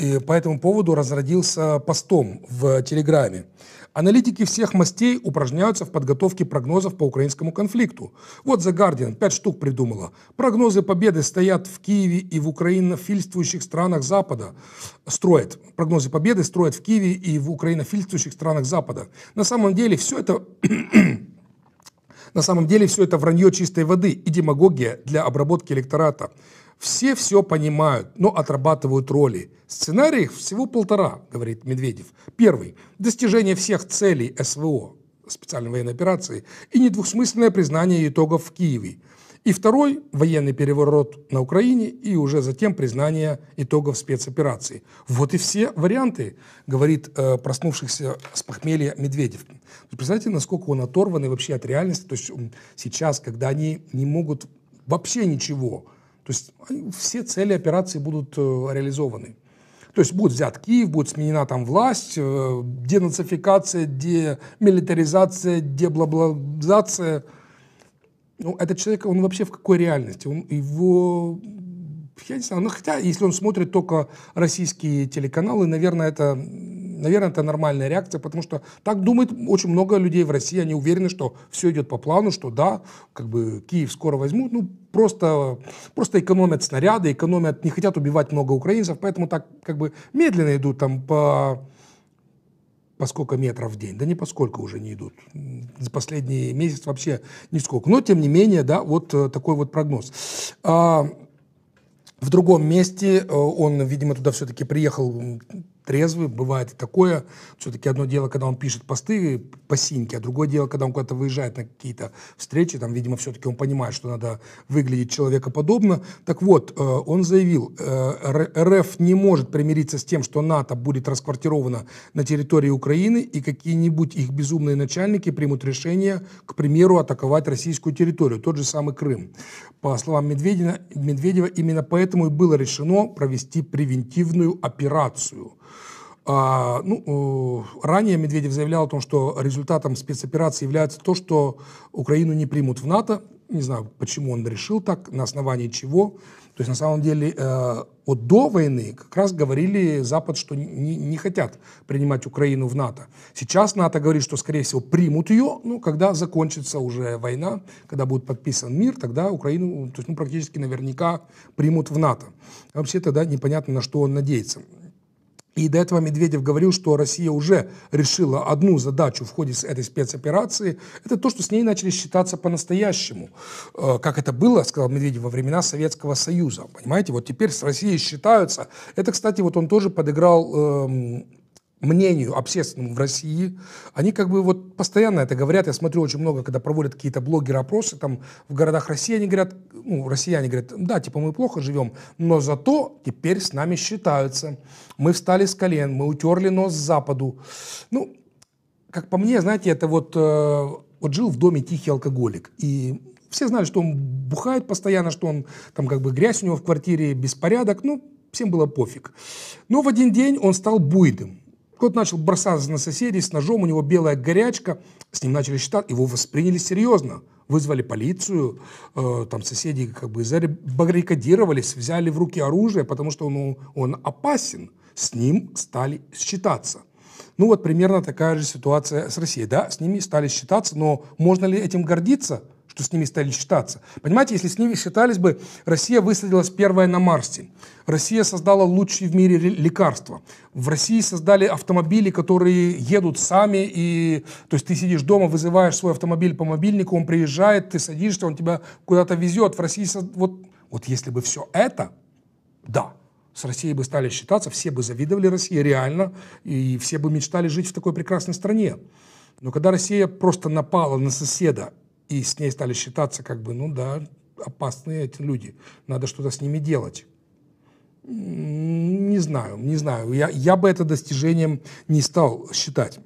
Speaker 1: и по этому поводу разродился постом в Телеграме. Аналитики всех мастей упражняются в подготовке прогнозов по украинскому конфликту. Вот The Guardian пять штук придумала. Прогнозы победы стоят в Киеве и в украинофильствующих странах Запада. Строят. Прогнозы победы строят в Киеве и в украинофильствующих странах Запада. На самом деле все это на самом деле все это вранье чистой воды и демагогия для обработки электората. Все все понимают, но отрабатывают роли. Сценариев всего полтора, говорит Медведев. Первый – достижение всех целей СВО, специальной военной операции, и недвусмысленное признание итогов в Киеве. И второй – военный переворот на Украине и уже затем признание итогов спецоперации. Вот и все варианты, говорит э, проснувшихся с похмелья Медведев. Представляете, насколько он оторванный вообще от реальности. То есть сейчас, когда они не могут вообще ничего – то есть э, все цели операции будут э, реализованы. То есть будет взят Киев, будет сменена там власть, э, денацификация, демилитаризация, деблаблазация. Ну, этот человек, он вообще в какой реальности? Он, его, я не знаю, ну, хотя, если он смотрит только российские телеканалы, наверное, это Наверное, это нормальная реакция, потому что так думает очень много людей в России. Они уверены, что все идет по плану, что да, как бы Киев скоро возьмут. Ну, просто, просто экономят снаряды, экономят, не хотят убивать много украинцев, поэтому так как бы медленно идут там по по сколько метров в день, да не по сколько уже не идут. За последний месяц вообще нисколько. Но, тем не менее, да, вот э, такой вот прогноз. А, в другом месте э, он, видимо, туда все-таки приехал трезвый, бывает и такое. Все-таки одно дело, когда он пишет посты по синьке, а другое дело, когда он куда-то выезжает на какие-то встречи, там, видимо, все-таки он понимает, что надо выглядеть человекоподобно. Так вот, э, он заявил, э, РФ не может примириться с тем, что НАТО будет расквартировано на территории Украины, и какие-нибудь их безумные начальники примут решение, к примеру, атаковать российскую территорию, тот же самый Крым. По словам Медведева именно поэтому и было решено провести превентивную операцию – а, ну, ранее Медведев заявлял о том, что результатом спецоперации является то, что Украину не примут в НАТО. Не знаю, почему он решил так, на основании чего. То есть, на самом деле, э, вот до войны как раз говорили Запад, что не, не хотят принимать Украину в НАТО. Сейчас НАТО говорит, что, скорее всего, примут ее, ну, когда закончится уже война, когда будет подписан мир, тогда Украину, то есть, ну, практически наверняка примут в НАТО. А вообще тогда непонятно, на что он надеется. И до этого Медведев говорил, что Россия уже решила одну задачу в ходе этой спецоперации. Это то, что с ней начали считаться по-настоящему. Э, как это было, сказал Медведев, во времена Советского Союза. Понимаете, вот теперь с Россией считаются. Это, кстати, вот он тоже подыграл эм, мнению общественному в России, они как бы вот постоянно это говорят, я смотрю очень много, когда проводят какие-то блогеры опросы там в городах России, они говорят, ну, россияне говорят, да, типа мы плохо живем, но зато теперь с нами считаются, мы встали с колен, мы утерли нос Западу. Ну, как по мне, знаете, это вот, э, вот жил в доме тихий алкоголик, и все знали, что он бухает постоянно, что он там как бы грязь у него в квартире, беспорядок, ну, всем было пофиг. Но в один день он стал буйным. Кот начал бросаться на соседей с ножом, у него белая горячка. С ним начали считать, его восприняли серьезно. Вызвали полицию, э, там соседи как бы баррикадировались, взяли в руки оружие, потому что он, ну, он опасен. С ним стали считаться. Ну вот примерно такая же ситуация с Россией. Да, с ними стали считаться, но можно ли этим гордиться? что с ними стали считаться. Понимаете, если с ними считались бы, Россия высадилась первая на Марсе. Россия создала лучшие в мире лекарства. В России создали автомобили, которые едут сами. И, то есть ты сидишь дома, вызываешь свой автомобиль по мобильнику, он приезжает, ты садишься, он тебя куда-то везет. В России вот, вот если бы все это, да, с Россией бы стали считаться, все бы завидовали России реально, и все бы мечтали жить в такой прекрасной стране. Но когда Россия просто напала на соседа и с ней стали считаться, как бы, ну да, опасные эти люди, надо что-то с ними делать. Не знаю, не знаю. Я, я бы это достижением не стал считать.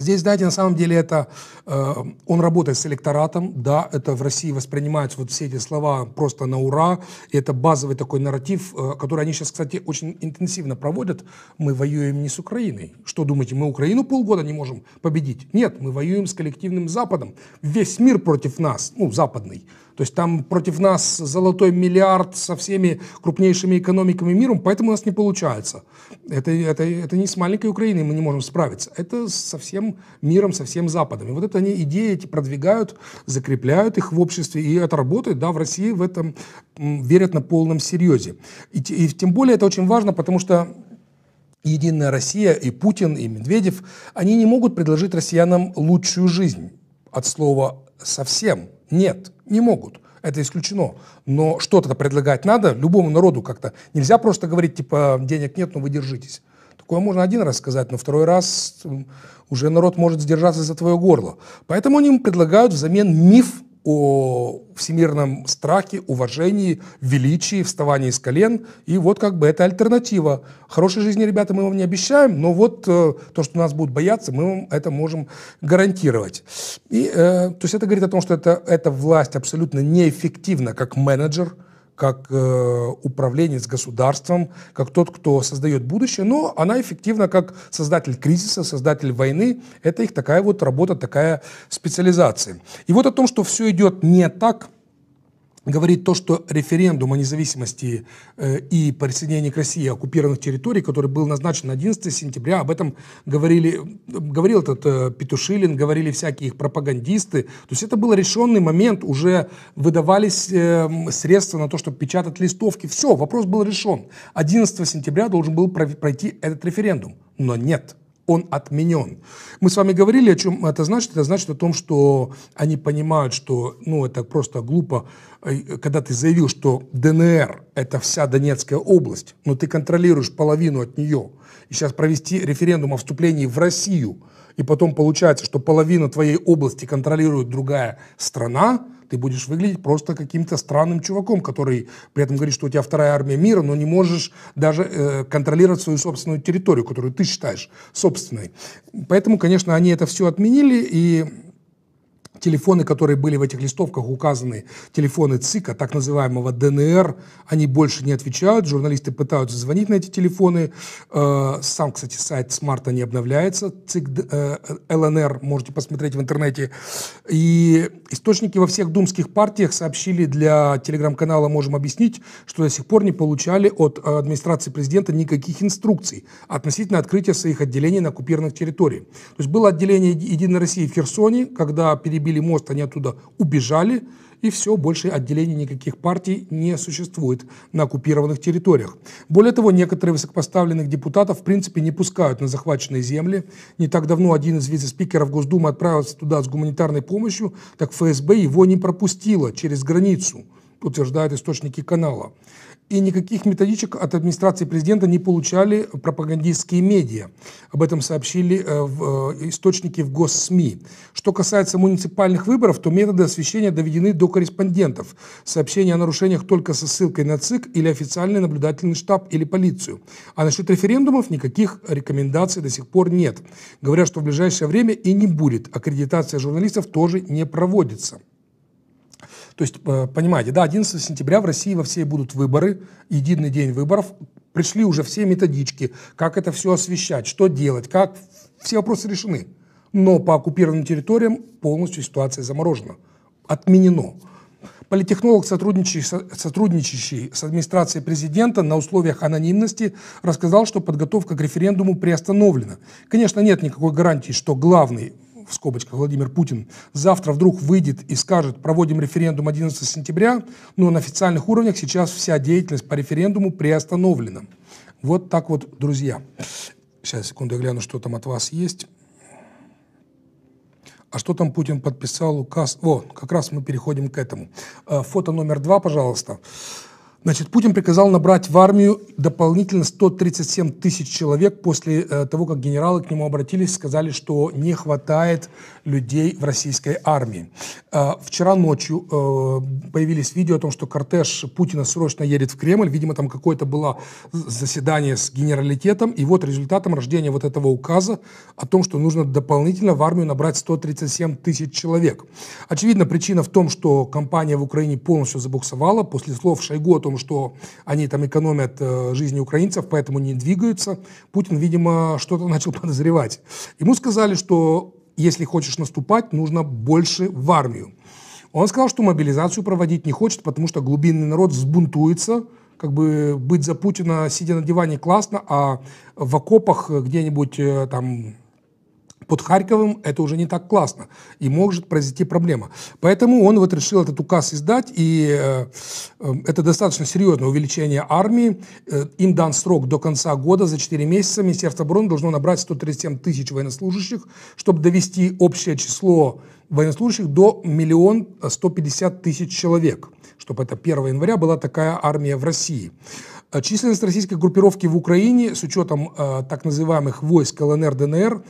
Speaker 1: Здесь, знаете, на самом деле это, э, он работает с электоратом, да, это в России воспринимаются вот все эти слова просто на ура, и это базовый такой нарратив, э, который они сейчас, кстати, очень интенсивно проводят. Мы воюем не с Украиной. Что думаете, мы Украину полгода не можем победить? Нет, мы воюем с коллективным Западом. Весь мир против нас, ну, западный. То есть там против нас золотой миллиард со всеми крупнейшими экономиками мира, поэтому у нас не получается. Это, это, это не с маленькой Украиной мы не можем справиться. Это со всем миром, со всем Западом. И вот это они идеи эти продвигают, закрепляют их в обществе, и это работает, да, в России в этом верят на полном серьезе. И, и тем более это очень важно, потому что Единая Россия и Путин, и Медведев, они не могут предложить россиянам лучшую жизнь от слова совсем – нет, не могут. Это исключено. Но что-то предлагать надо любому народу как-то. Нельзя просто говорить, типа, денег нет, но вы держитесь. Такое можно один раз сказать, но второй раз уже народ может сдержаться за твое горло. Поэтому они им предлагают взамен миф о всемирном страхе, уважении, величии, вставании с колен. И вот как бы это альтернатива. Хорошей жизни, ребята, мы вам не обещаем, но вот э, то, что нас будут бояться, мы вам это можем гарантировать. И, э, то есть это говорит о том, что это, эта власть абсолютно неэффективна как менеджер – как э, с государством, как тот, кто создает будущее, но она эффективна как создатель кризиса, создатель войны. Это их такая вот работа, такая специализация. И вот о том, что все идет не так – говорит то, что референдум о независимости э, и присоединении к России оккупированных территорий, который был назначен на 11 сентября, об этом говорили, говорил этот э, Петушилин, говорили всякие их пропагандисты. То есть это был решенный момент, уже выдавались э, средства на то, чтобы печатать листовки. Все, вопрос был решен. 11 сентября должен был пройти этот референдум, но нет – он отменен. Мы с вами говорили, о чем это значит. Это значит о том, что они понимают, что ну, это просто глупо, э, когда ты заявил, что ДНР – это вся Донецкая область, но ты контролируешь половину от нее – и сейчас провести референдум о вступлении в Россию, и потом получается, что половину твоей области контролирует другая страна, ты будешь выглядеть просто каким-то странным чуваком, который при этом говорит, что у тебя вторая армия мира, но не можешь даже э, контролировать свою собственную территорию, которую ты считаешь собственной. Поэтому, конечно, они это все отменили, и Телефоны, которые были в этих листовках указаны, телефоны ЦИКа, так называемого ДНР, они больше не отвечают. Журналисты пытаются звонить на эти телефоны. Э, сам, кстати, сайт Смарта не обновляется. ЦИК э, ЛНР можете посмотреть в интернете. И источники во всех думских партиях сообщили для телеграм-канала «Можем объяснить», что до сих пор не получали от администрации президента никаких инструкций относительно открытия своих отделений на оккупированных территориях. То есть было отделение «Единой России» в Херсоне, когда перебили разбили мост, они оттуда убежали, и все, больше отделений никаких партий не существует на оккупированных территориях. Более того, некоторые высокопоставленных депутатов в принципе не пускают на захваченные земли. Не так давно один из вице-спикеров Госдумы отправился туда с гуманитарной помощью, так ФСБ его не пропустило через границу, утверждают источники канала и никаких методичек от администрации президента не получали пропагандистские медиа. Об этом сообщили э, э, источники в госсми. Что касается муниципальных выборов, то методы освещения доведены до корреспондентов. Сообщения о нарушениях только со ссылкой на ЦИК или официальный наблюдательный штаб или полицию. А насчет референдумов никаких рекомендаций до сих пор нет. Говорят, что в ближайшее время и не будет. Аккредитация журналистов тоже не проводится. То есть, э, понимаете, да, 11 сентября в России во всей будут выборы, единый день выборов, пришли уже все методички, как это все освещать, что делать, как, все вопросы решены. Но по оккупированным территориям полностью ситуация заморожена, отменено. Политехнолог, сотрудничающий с администрацией президента на условиях анонимности, рассказал, что подготовка к референдуму приостановлена. Конечно, нет никакой гарантии, что главный в скобочках Владимир Путин, завтра вдруг выйдет и скажет, проводим референдум 11 сентября, но на официальных уровнях сейчас вся деятельность по референдуму приостановлена. Вот так вот, друзья. Сейчас, секунду, я гляну, что там от вас есть. А что там Путин подписал указ? О, как раз мы переходим к этому. Э, фото номер два, пожалуйста. Пожалуйста. Значит, Путин приказал набрать в армию дополнительно 137 тысяч человек после э, того, как генералы к нему обратились, сказали, что не хватает людей в российской армии. Э, вчера ночью э, появились видео о том, что кортеж Путина срочно едет в Кремль. Видимо, там какое-то было заседание с генералитетом. И вот результатом рождения вот этого указа о том, что нужно дополнительно в армию набрать 137 тысяч человек. Очевидно, причина в том, что кампания в Украине полностью забуксовала. После слов Шойгу о том, том, что они там экономят э, жизни украинцев, поэтому не двигаются. Путин, видимо, что-то начал подозревать. Ему сказали, что если хочешь наступать, нужно больше в армию. Он сказал, что мобилизацию проводить не хочет, потому что глубинный народ сбунтуется, как бы быть за Путина, сидя на диване, классно, а в окопах э, где-нибудь э, там под Харьковом это уже не так классно, и может произойти проблема. Поэтому он вот решил этот указ издать, и э, э, это достаточно серьезное увеличение армии. Э, им дан срок до конца года, за 4 месяца Министерство обороны должно набрать 137 тысяч военнослужащих, чтобы довести общее число военнослужащих до миллион 150 тысяч человек, чтобы это 1 января была такая армия в России. Э, численность российской группировки в Украине с учетом э, так называемых войск ЛНР, ДНР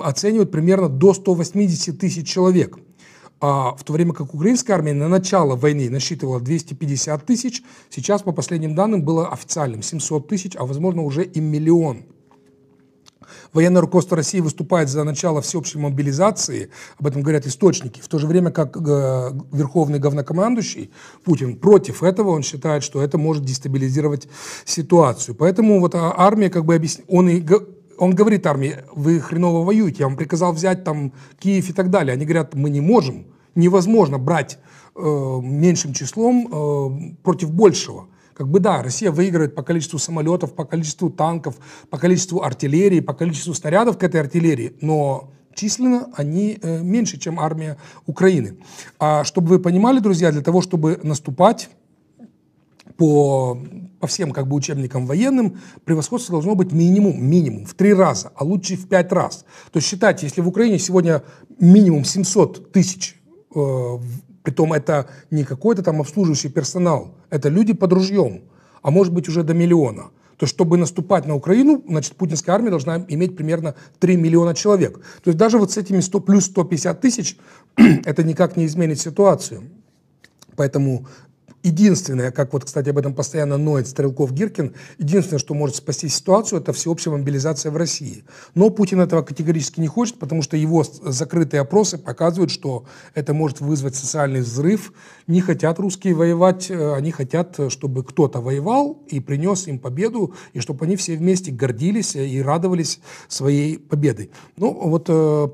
Speaker 1: оценивают примерно до 180 тысяч человек. А в то время как украинская армия на начало войны насчитывала 250 тысяч, сейчас, по последним данным, было официальным 700 тысяч, а возможно уже и миллион. Военное руководство России выступает за начало всеобщей мобилизации, об этом говорят источники, в то же время как э, верховный говнокомандующий Путин против этого, он считает, что это может дестабилизировать ситуацию. Поэтому вот а, армия как бы объясняет, он он говорит армии, вы хреново воюете, я вам приказал взять там Киев и так далее. Они говорят, мы не можем, невозможно брать э, меньшим числом э, против большего. Как бы да, Россия выигрывает по количеству самолетов, по количеству танков, по количеству артиллерии, по количеству снарядов к этой артиллерии, но численно они э, меньше, чем армия Украины. А чтобы вы понимали, друзья, для того, чтобы наступать по, по всем как бы учебникам военным, превосходство должно быть минимум, минимум в три раза, а лучше в пять раз. То есть считайте, если в Украине сегодня минимум 700 тысяч э, Притом это не какой-то там обслуживающий персонал, это люди под ружьем, а может быть уже до миллиона. То есть, чтобы наступать на Украину, значит, путинская армия должна иметь примерно 3 миллиона человек. То есть даже вот с этими 100, плюс 150 тысяч это никак не изменит ситуацию. Поэтому Единственное, как вот, кстати, об этом постоянно ноет Стрелков-Гиркин, единственное, что может спасти ситуацию, это всеобщая мобилизация в России. Но Путин этого категорически не хочет, потому что его закрытые опросы показывают, что это может вызвать социальный взрыв. Не хотят русские воевать, э, они хотят, э, чтобы кто-то воевал и принес им победу, и чтобы они все вместе гордились э, и радовались своей победой. Ну, вот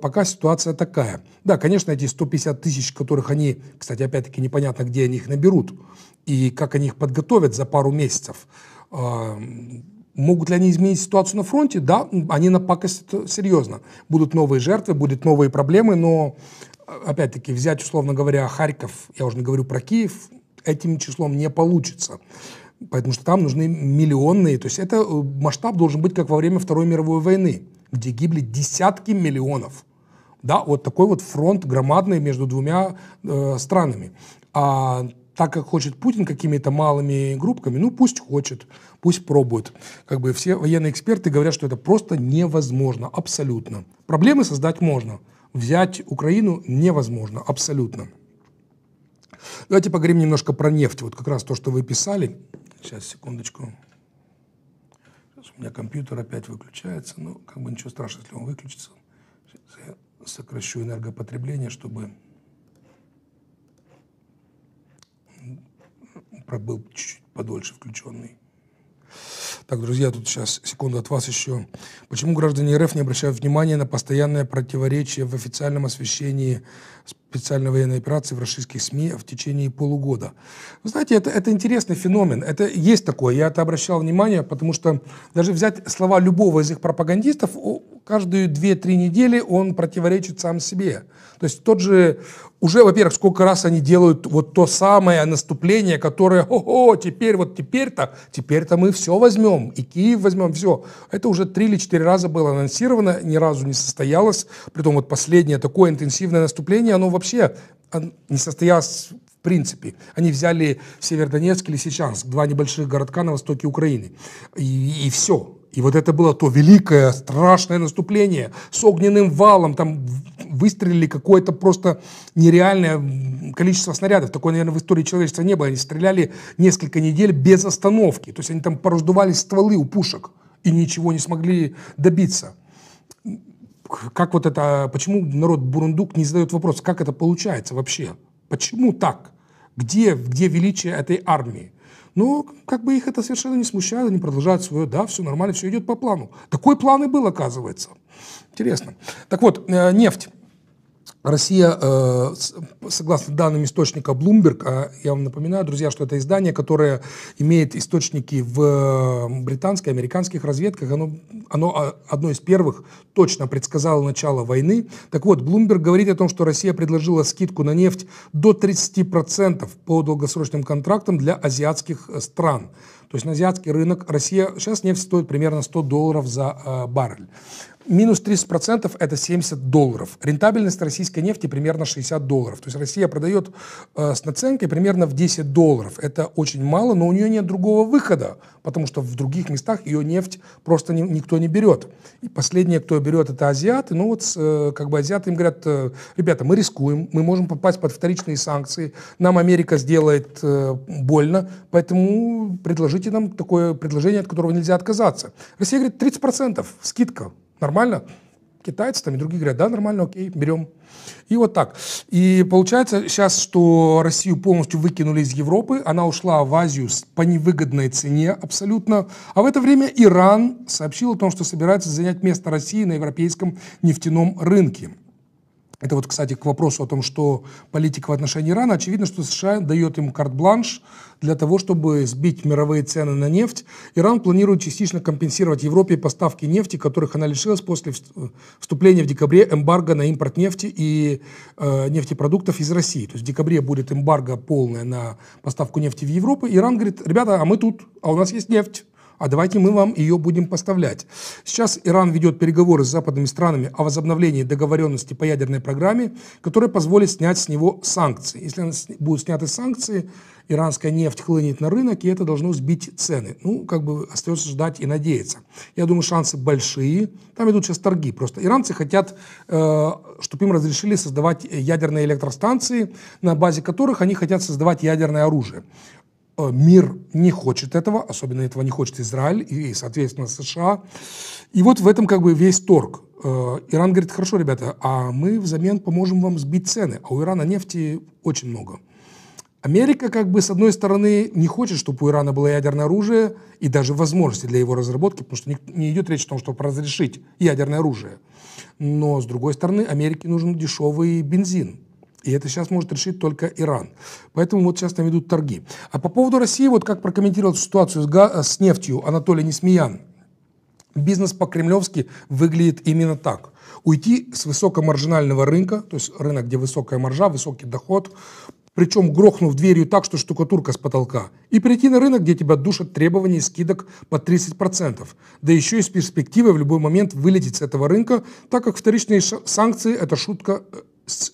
Speaker 1: пока ситуация такая. Да, конечно, эти 150 тысяч, которых они, кстати, опять-таки непонятно, где они их наберут, и как они их подготовят за пару месяцев. А, могут ли они изменить ситуацию на фронте? Да, они напакостят серьезно. Будут новые жертвы, будут новые проблемы, но, опять-таки, взять, условно говоря, Харьков, я уже не говорю про Киев, этим числом не получится. Потому что там нужны миллионные, то есть это э, масштаб должен быть как во время Второй мировой войны, где гибли десятки миллионов. Да, вот такой вот фронт громадный между двумя э, странами. А так, как хочет Путин, какими-то малыми группками, ну пусть хочет, пусть пробует. Как бы все военные эксперты говорят, что это просто невозможно, абсолютно. Проблемы создать можно, взять Украину невозможно, абсолютно. Давайте поговорим немножко про нефть. Вот как раз то, что вы писали. Сейчас, секундочку. Сейчас у меня компьютер опять выключается. Ну, как бы ничего страшного, если он выключится. Сейчас я сокращу энергопотребление, чтобы пробыл чуть-чуть подольше включенный. Так, друзья, тут сейчас секунду от вас еще. Почему граждане РФ не обращают внимания на постоянное противоречие в официальном освещении специальной военной операции в российских СМИ в течение полугода. Вы знаете, это, это интересный феномен. Это есть такое. Я это обращал внимание, потому что даже взять слова любого из их пропагандистов, каждые 2-3 недели он противоречит сам себе. То есть тот же, уже, во-первых, сколько раз они делают вот то самое наступление, которое, о, -о теперь вот теперь-то, теперь-то мы все возьмем, и Киев возьмем, все. Это уже три или четыре раза было анонсировано, ни разу не состоялось. Притом вот последнее такое интенсивное наступление, движение, оно вообще не состоялось в принципе. Они взяли Севердонецк или Сечанск, два небольших городка на востоке Украины. И, и все. И вот это было то великое, страшное наступление с огненным валом. Там выстрелили какое-то просто нереальное количество снарядов. Такое, наверное, в истории человечества не было. Они стреляли несколько недель без остановки. То есть они там пораздували стволы у пушек и ничего не смогли добиться как вот это, почему народ Бурундук не задает вопрос, как это получается вообще? Почему так? Где, где величие этой армии? Ну, как бы их это совершенно не смущает, они продолжают свое, да, все нормально, все идет по плану. Такой план и был, оказывается. Интересно. Так вот, э, нефть. Россия, э, согласно данным источника Bloomberg, а я вам напоминаю, друзья, что это издание, которое имеет источники в британской, американских разведках, оно, оно одно из первых точно предсказало начало войны. Так вот, Bloomberg говорит о том, что Россия предложила скидку на нефть до 30% по долгосрочным контрактам для азиатских э, стран. То есть на азиатский рынок Россия, сейчас нефть стоит примерно 100 долларов за э, баррель. Минус 30% это 70 долларов. Рентабельность российской нефти примерно 60 долларов. То есть Россия продает э, с наценкой примерно в 10 долларов. Это очень мало, но у нее нет другого выхода, потому что в других местах ее нефть просто не, никто не берет. И последнее, кто берет, это азиаты. Ну вот э, как бы азиаты им говорят, э, ребята, мы рискуем, мы можем попасть под вторичные санкции, нам Америка сделает э, больно, поэтому предложите нам такое предложение, от которого нельзя отказаться. Россия говорит, 30% скидка Нормально? Китайцы там и другие говорят, да, нормально, окей, берем. И вот так. И получается сейчас, что Россию полностью выкинули из Европы, она ушла в Азию по невыгодной цене абсолютно. А в это время Иран сообщил о том, что собирается занять место России на европейском нефтяном рынке. Это вот, кстати, к вопросу о том, что политика в отношении Ирана. Очевидно, что США дает им карт-бланш для того, чтобы сбить мировые цены на нефть. Иран планирует частично компенсировать Европе поставки нефти, которых она лишилась после вступления в декабре эмбарго на импорт нефти и э, нефтепродуктов из России. То есть в декабре будет эмбарго полное на поставку нефти в Европу. Иран говорит, ребята, а мы тут, а у нас есть нефть а давайте мы вам ее будем поставлять. Сейчас Иран ведет переговоры с западными странами о возобновлении договоренности по ядерной программе, которая позволит снять с него санкции. Если будут сняты санкции, иранская нефть хлынет на рынок, и это должно сбить цены. Ну, как бы остается ждать и надеяться. Я думаю, шансы большие. Там идут сейчас торги просто. Иранцы хотят, э, чтобы им разрешили создавать ядерные электростанции, на базе которых они хотят создавать ядерное оружие. Э, мир не хочет этого, особенно этого не хочет Израиль и, соответственно, США. И вот в этом как бы весь торг. Э, Иран говорит, хорошо, ребята, а мы взамен поможем вам сбить цены, а у Ирана нефти очень много. Америка, как бы, с одной стороны, не хочет, чтобы у Ирана было ядерное оружие и даже возможности для его разработки, потому что не, идет речь о том, чтобы разрешить ядерное оружие. Но, с другой стороны, Америке нужен дешевый бензин. И это сейчас может решить только Иран. Поэтому вот сейчас там идут торги. А по поводу России, вот как прокомментировал ситуацию с, га- э, с нефтью Анатолий Несмеян, бизнес по-кремлевски выглядит именно так. Уйти с высокомаржинального рынка, то есть рынок, где высокая маржа, высокий доход, причем грохнув дверью так, что штукатурка с потолка, и перейти на рынок, где тебя душат требования скидок по 30%, да еще и с перспективой в любой момент вылететь с этого рынка, так как вторичные санкции – это шутка э,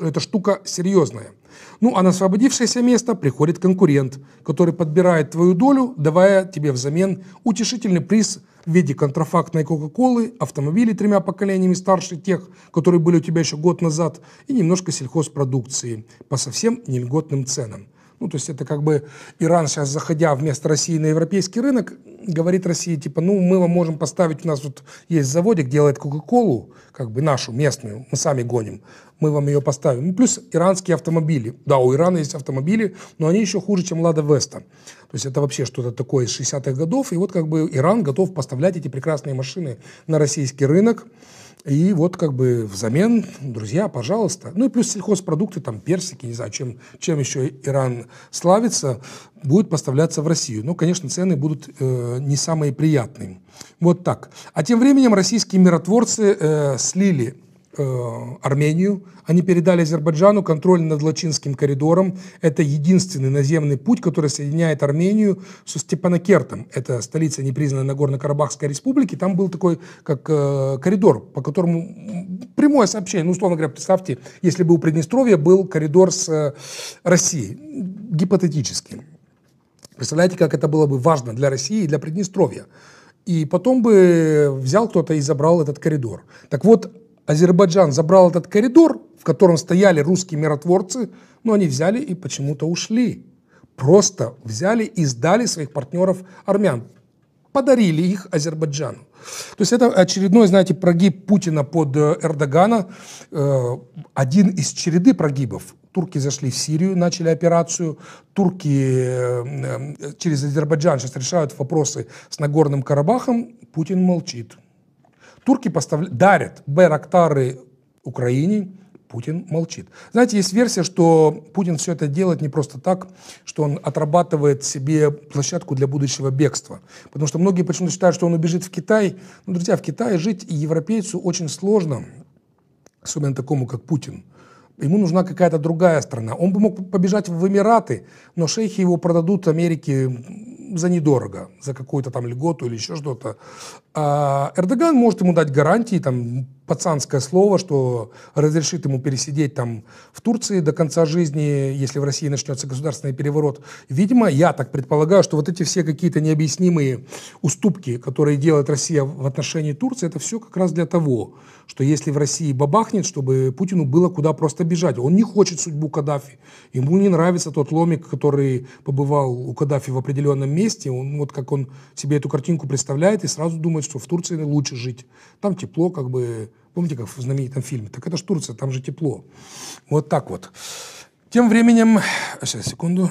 Speaker 1: эта штука серьезная. Ну, а на освободившееся место приходит конкурент, который подбирает твою долю, давая тебе взамен утешительный приз в виде контрафактной Кока-Колы, автомобилей тремя поколениями старше тех, которые были у тебя еще год назад, и немножко сельхозпродукции по совсем нельготным ценам. Ну, то есть это как бы Иран сейчас, заходя вместо России на европейский рынок, говорит России, типа, ну, мы вам можем поставить, у нас вот есть заводик, делает Кока-Колу, как бы нашу, местную, мы сами гоним, мы вам ее поставим. Ну, плюс иранские автомобили. Да, у Ирана есть автомобили, но они еще хуже, чем Лада Веста. То есть это вообще что-то такое из 60-х годов. И вот как бы Иран готов поставлять эти прекрасные машины на российский рынок. И вот как бы взамен, друзья, пожалуйста. Ну и плюс сельхозпродукты, там персики, не знаю, чем, чем еще Иран славится, будет поставляться в Россию. Но, ну, конечно, цены будут э, не самые приятные. Вот так. А тем временем российские миротворцы э, слили Э, Армению. Они передали Азербайджану контроль над Лачинским коридором. Это единственный наземный путь, который соединяет Армению со Степанакертом. Это столица непризнанной Нагорно-Карабахской республики. Там был такой как э, коридор, по которому прямое сообщение. Ну, условно говоря, представьте, если бы у Приднестровья был коридор с э, Россией. Гипотетически. Представляете, как это было бы важно для России и для Приднестровья. И потом бы взял кто-то и забрал этот коридор. Так вот, Азербайджан забрал этот коридор, в котором стояли русские миротворцы, но они взяли и почему-то ушли. Просто взяли и сдали своих партнеров армян. Подарили их Азербайджану. То есть это очередной, знаете, прогиб Путина под э, Эрдогана. Э, один из череды прогибов. Турки зашли в Сирию, начали операцию. Турки э, через Азербайджан сейчас решают вопросы с Нагорным Карабахом. Путин молчит. Турки постав... дарят Байрактары Украине, Путин молчит. Знаете, есть версия, что Путин все это делает не просто так, что он отрабатывает себе площадку для будущего бегства. Потому что многие почему-то считают, что он убежит в Китай. Но, ну, друзья, в Китае жить европейцу очень сложно, особенно такому, как Путин. Ему нужна какая-то другая страна. Он бы мог побежать в Эмираты, но шейхи его продадут Америке за недорого, за какую-то там льготу или еще что-то. А Эрдоган может ему дать гарантии, там, пацанское слово, что разрешит ему пересидеть там в Турции до конца жизни, если в России начнется государственный переворот. Видимо, я так предполагаю, что вот эти все какие-то необъяснимые уступки, которые делает Россия в отношении Турции, это все как раз для того, что если в России бабахнет, чтобы Путину было куда просто бежать. Он не хочет судьбу Каддафи. Ему не нравится тот ломик, который побывал у Каддафи в определенном месте, он вот как он себе эту картинку представляет и сразу думает, что в Турции лучше жить. Там тепло, как бы, помните, как в знаменитом фильме, так это же Турция, там же тепло. Вот так вот. Тем временем, сейчас, секунду.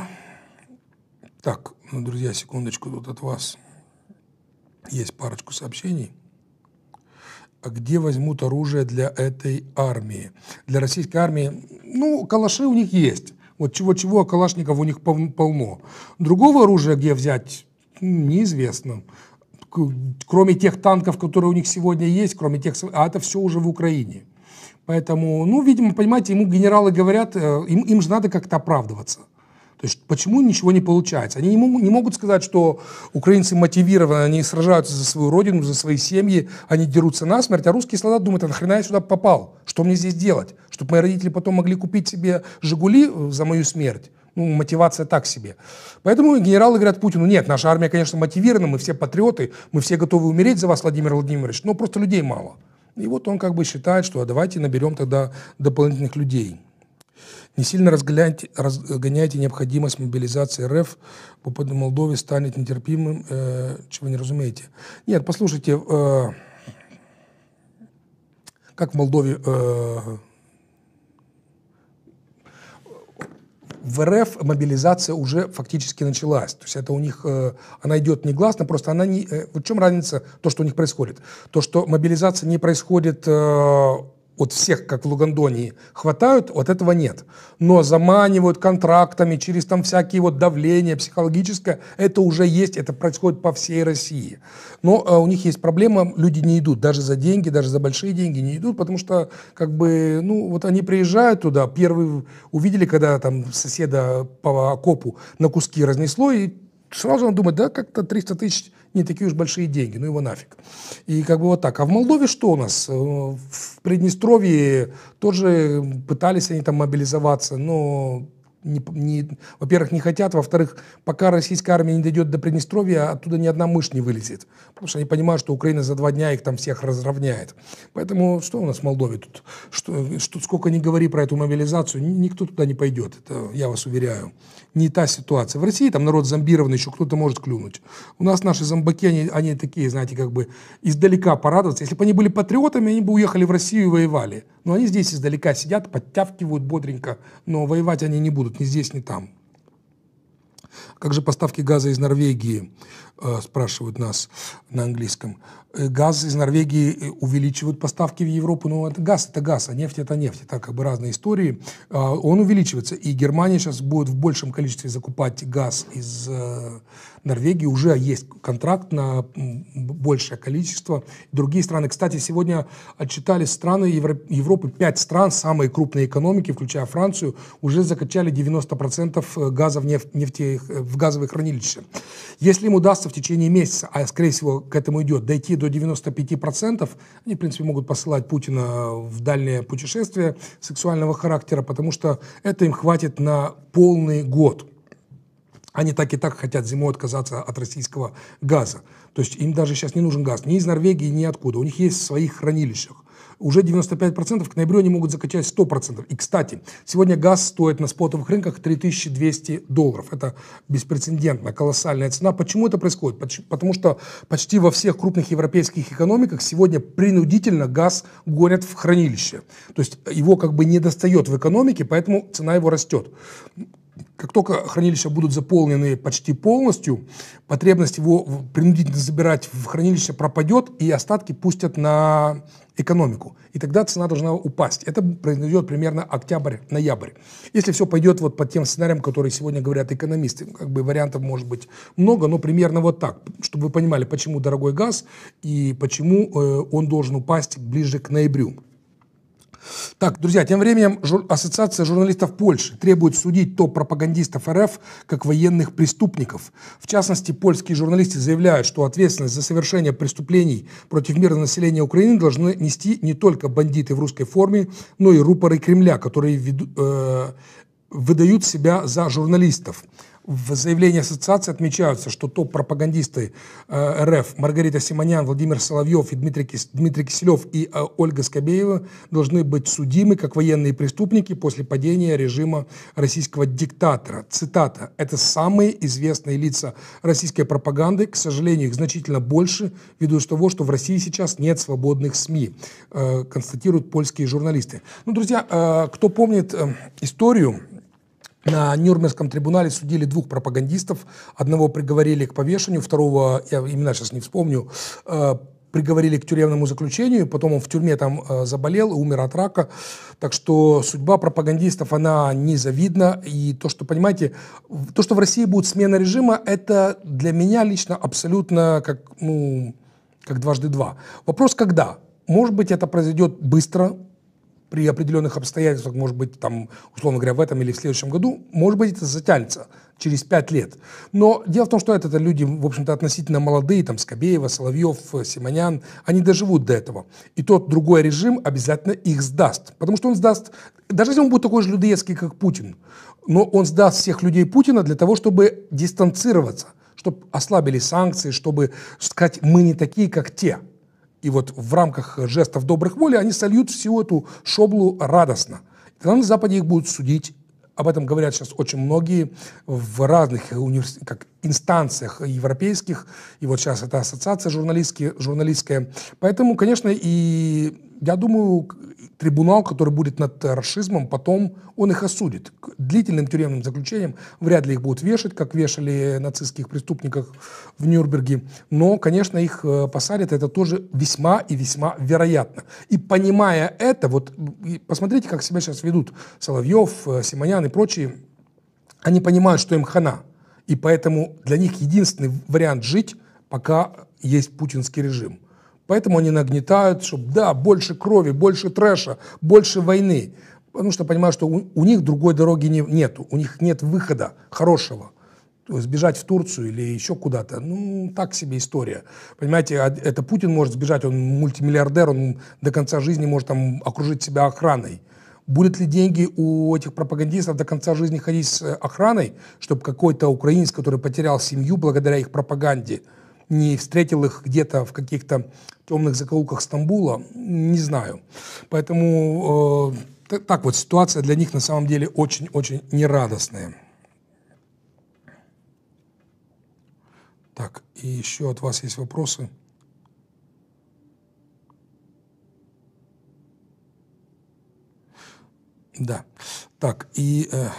Speaker 1: Так, ну, друзья, секундочку, тут от вас есть парочку сообщений. А где возьмут оружие для этой армии? Для российской армии, ну, калаши у них есть. Вот чего-чего, а калашников у них полно. Другого оружия где взять, неизвестно. Кроме тех танков, которые у них сегодня есть, кроме тех... А это все уже в Украине. Поэтому, ну, видимо, понимаете, ему генералы говорят, э, им, им же надо как-то оправдываться. То есть почему ничего не получается? Они не, не могут сказать, что украинцы мотивированы, они сражаются за свою родину, за свои семьи, они дерутся насмерть, а русский солдат думает, а нахрена я сюда попал? Что мне здесь делать? Чтобы мои родители потом могли купить себе «Жигули» за мою смерть? ну, мотивация так себе. Поэтому генералы говорят Путину, нет, наша армия, конечно, мотивирована, мы все патриоты, мы все готовы умереть за вас, Владимир Владимирович, но просто людей мало. И вот он как бы считает, что а давайте наберем тогда дополнительных людей. Не сильно разгоняйте, разгоняйте необходимость мобилизации РФ, по поводу Молдове станет нетерпимым, э, чего не разумеете. Нет, послушайте, э, как в Молдове... Э, в РФ мобилизация уже фактически началась. То есть это у них, э, она идет негласно, просто она не... Э, в чем разница то, что у них происходит? То, что мобилизация не происходит э, вот всех, как в Лугандонии, хватают, вот этого нет. Но заманивают контрактами, через там всякие вот давления психологическое, это уже есть, это происходит по всей России. Но э, у них есть проблема, люди не идут, даже за деньги, даже за большие деньги не идут, потому что, как бы, ну, вот они приезжают туда, первые увидели, когда там соседа по окопу на куски разнесло, и сразу он думает, да, как-то 300 тысяч не такие уж большие деньги, ну его нафиг. И как бы вот так. А в Молдове что у нас? Э, в Приднестровье тоже пытались они там мобилизоваться, но не, не, во-первых, не хотят, во-вторых, пока российская армия не дойдет до Приднестровья, оттуда ни одна мышь не вылезет. Потому что они понимают, что Украина за два дня их там всех разровняет. Поэтому что у нас в Молдове тут? Что, что, сколько ни говори про эту мобилизацию, никто туда не пойдет. Это, я вас уверяю. Не та ситуация. В России там народ зомбированный, еще кто-то может клюнуть. У нас наши зомбаки, они, они такие, знаете, как бы издалека порадоваться. Если бы они были патриотами, они бы уехали в Россию и воевали. Но они здесь издалека сидят, подтявкивают бодренько, но воевать они не будут ни здесь, ни там. Как же поставки газа из Норвегии, э, спрашивают нас на английском. Э, газ из Норвегии э, увеличивают поставки в Европу, но ну, это газ, это газ, а нефть это нефть. так как бы разные истории. А, он увеличивается, и Германия сейчас будет в большем количестве закупать газ из Норвегии уже есть контракт на большее количество. Другие страны, кстати, сегодня отчитали страны Европы, пять стран, самые крупные экономики, включая Францию, уже закачали 90% э, газа в, нефти э, в газовые хранилища. Если им удастся в течение месяца, а скорее всего к этому идет, дойти до 95%, они, в принципе, могут посылать Путина в дальнее путешествие сексуального характера, потому что это им хватит на полный год. Они так и так хотят зимой отказаться от российского газа. То есть им даже сейчас не нужен газ ни из Норвегии, ни откуда. У них есть в своих хранилищах. Уже 95%, к ноябрю они могут закачать 100%. И, кстати, сегодня газ стоит на спотовых рынках 3200 долларов. Это беспрецедентно, колоссальная цена. Почему это происходит? Потому что почти во всех крупных европейских экономиках сегодня принудительно газ горят в хранилище. То есть его как бы не достает в экономике, поэтому цена его растет. Как только хранилища будут заполнены почти полностью, потребность его принудительно забирать в хранилище пропадет, и остатки пустят на экономику. И тогда цена должна упасть. Это произойдет примерно октябрь-ноябрь. Если все пойдет вот по тем сценариям, которые сегодня говорят экономисты, ну, как бы вариантов может быть много, но примерно вот так, чтобы вы понимали, почему дорогой газ и почему э, он должен упасть ближе к ноябрю. Так, друзья, тем временем жур... Ассоциация журналистов Польши требует судить то пропагандистов РФ как военных преступников. В частности, польские журналисты заявляют, что ответственность за совершение преступлений против мирного населения Украины должны нести не только бандиты в русской форме, но и рупоры Кремля, которые веду... э... выдают себя за журналистов. В заявлении ассоциации отмечаются, что топ-пропагандисты э, РФ Маргарита Симонян, Владимир Соловьев и Дмитрий, Киселев и э, Ольга Скобеева должны быть судимы как военные преступники после падения режима российского диктатора. Цитата. «Это самые известные лица российской пропаганды. К сожалению, их значительно больше, ввиду того, что в России сейчас нет свободных СМИ», э, констатируют польские журналисты. Ну, друзья, кто помнит историю на Нюрнбергском трибунале судили двух пропагандистов. Одного приговорили к повешению, второго, я имена сейчас не вспомню, э, приговорили к тюремному заключению, потом он в тюрьме там э, заболел и умер от рака. Так что судьба пропагандистов, она незавидна. И то, что, понимаете, то, что в России будет смена режима, это для меня лично абсолютно как, ну, как дважды два. Вопрос, когда? Может быть, это произойдет быстро, при определенных обстоятельствах, может быть, там, условно говоря, в этом или в следующем году, может быть, это затянется через пять лет. Но дело в том, что это, это люди, в общем-то, относительно молодые, там, Скобеева, Соловьев, э, Симонян, они доживут до этого. И тот другой режим обязательно их сдаст. Потому что он сдаст, даже если он будет такой же людоедский, как Путин, но он сдаст всех людей Путина для того, чтобы дистанцироваться, чтобы ослабили санкции, чтобы сказать, мы не такие, как те – и вот в рамках жестов добрых воли они сольют всю эту шоблу радостно. И тогда на Западе их будут судить об этом говорят сейчас очень многие в разных универс... как инстанциях европейских, и вот сейчас это ассоциация журналистские, журналистская. Поэтому, конечно, и я думаю, трибунал, который будет над расизмом, потом он их осудит. К длительным тюремным заключением вряд ли их будут вешать, как вешали нацистских преступников в Нюрнберге. Но, конечно, их э, посадят, это тоже весьма и весьма вероятно. И понимая это, вот посмотрите, как себя сейчас ведут Соловьев, э, Симонян и прочие. Они понимают, что им хана. И поэтому для них единственный вариант жить, пока есть путинский режим – Поэтому они нагнетают, чтобы, да, больше крови, больше трэша, больше войны. Потому что понимают, что у, у них другой дороги не, нету, у них нет выхода хорошего. То есть сбежать в Турцию или еще куда-то, ну, так себе история. Понимаете, а это Путин может сбежать, он мультимиллиардер, он до конца жизни может там окружить себя охраной. Будет ли деньги у этих пропагандистов до конца жизни ходить с охраной, чтобы какой-то украинец, который потерял семью благодаря их пропаганде, не встретил их где-то в каких-то темных закоулках Стамбула, не знаю. Поэтому э, так вот, ситуация для них на самом деле очень-очень нерадостная. Так, и еще от вас есть вопросы? Да. Так, и э,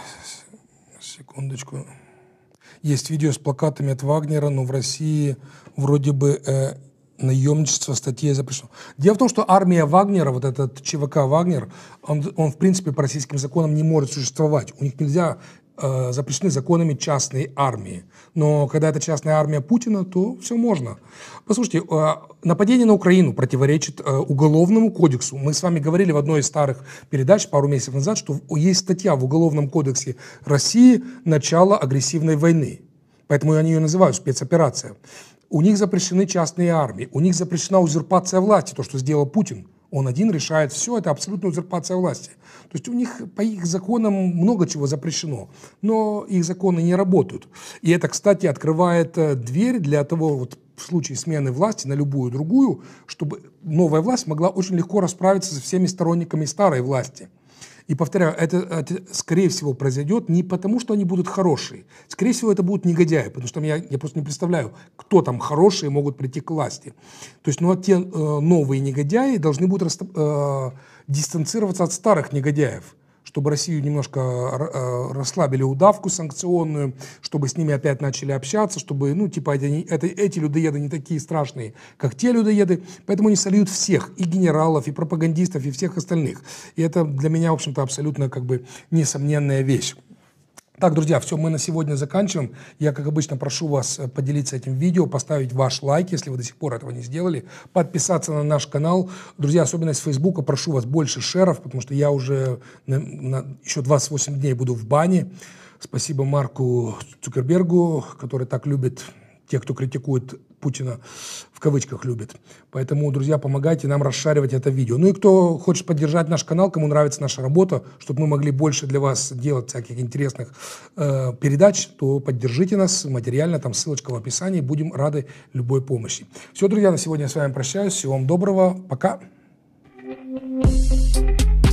Speaker 1: секундочку. Есть видео с плакатами от Вагнера, но ну, в России вроде бы э, наемничество статьей запрещено. Дело в том, что армия Вагнера, вот этот ЧВК Вагнер, он, он в принципе по российским законам не может существовать. У них нельзя э, запрещены законами частной армии. Но когда это частная армия Путина, то все можно. Послушайте, э, нападение на Украину противоречит э, Уголовному кодексу. Мы с вами говорили в одной из старых передач пару месяцев назад, что есть статья в Уголовном кодексе России «Начало агрессивной войны». Поэтому они ее называют спецоперация. У них запрещены частные армии, у них запрещена узурпация власти, то, что сделал Путин – он один решает все, это абсолютная узурпация власти. То есть у них по их законам много чего запрещено, но их законы не работают. И это, кстати, открывает э, дверь для того, вот в случае смены власти на любую другую, чтобы новая власть могла очень легко расправиться со всеми сторонниками старой власти – и повторяю, это, это, скорее всего, произойдет не потому, что они будут хорошие. Скорее всего, это будут негодяи, потому что я, я просто не представляю, кто там хорошие могут прийти к власти. То есть, ну, а те э, новые негодяи должны будут рас, э, дистанцироваться от старых негодяев чтобы Россию немножко э, э, расслабили удавку санкционную, чтобы с ними опять начали общаться, чтобы, ну, типа, эти это, эти людоеды не такие страшные, как те людоеды, поэтому они сольют всех, и генералов, и пропагандистов, и всех остальных. И это для меня, в общем-то, абсолютно, как бы, несомненная вещь. Так, друзья, все, мы на сегодня заканчиваем. Я, как обычно, прошу вас э, поделиться этим видео, поставить ваш лайк, если вы до сих пор этого не сделали, подписаться на наш канал. Друзья, Особенность Фейсбука, прошу вас больше шеров, потому что я уже на, на, еще 28 дней буду в бане. Спасибо Марку Цукербергу, который так любит тех, кто критикует Путина в кавычках любит. Поэтому, друзья, помогайте нам расшаривать это видео. Ну и кто хочет поддержать наш канал, кому нравится наша работа, чтобы мы могли больше для вас делать всяких интересных э, передач, то поддержите нас материально, там ссылочка в описании, будем рады любой помощи. Все, друзья, на сегодня я с вами прощаюсь. Всего вам доброго, пока. thank you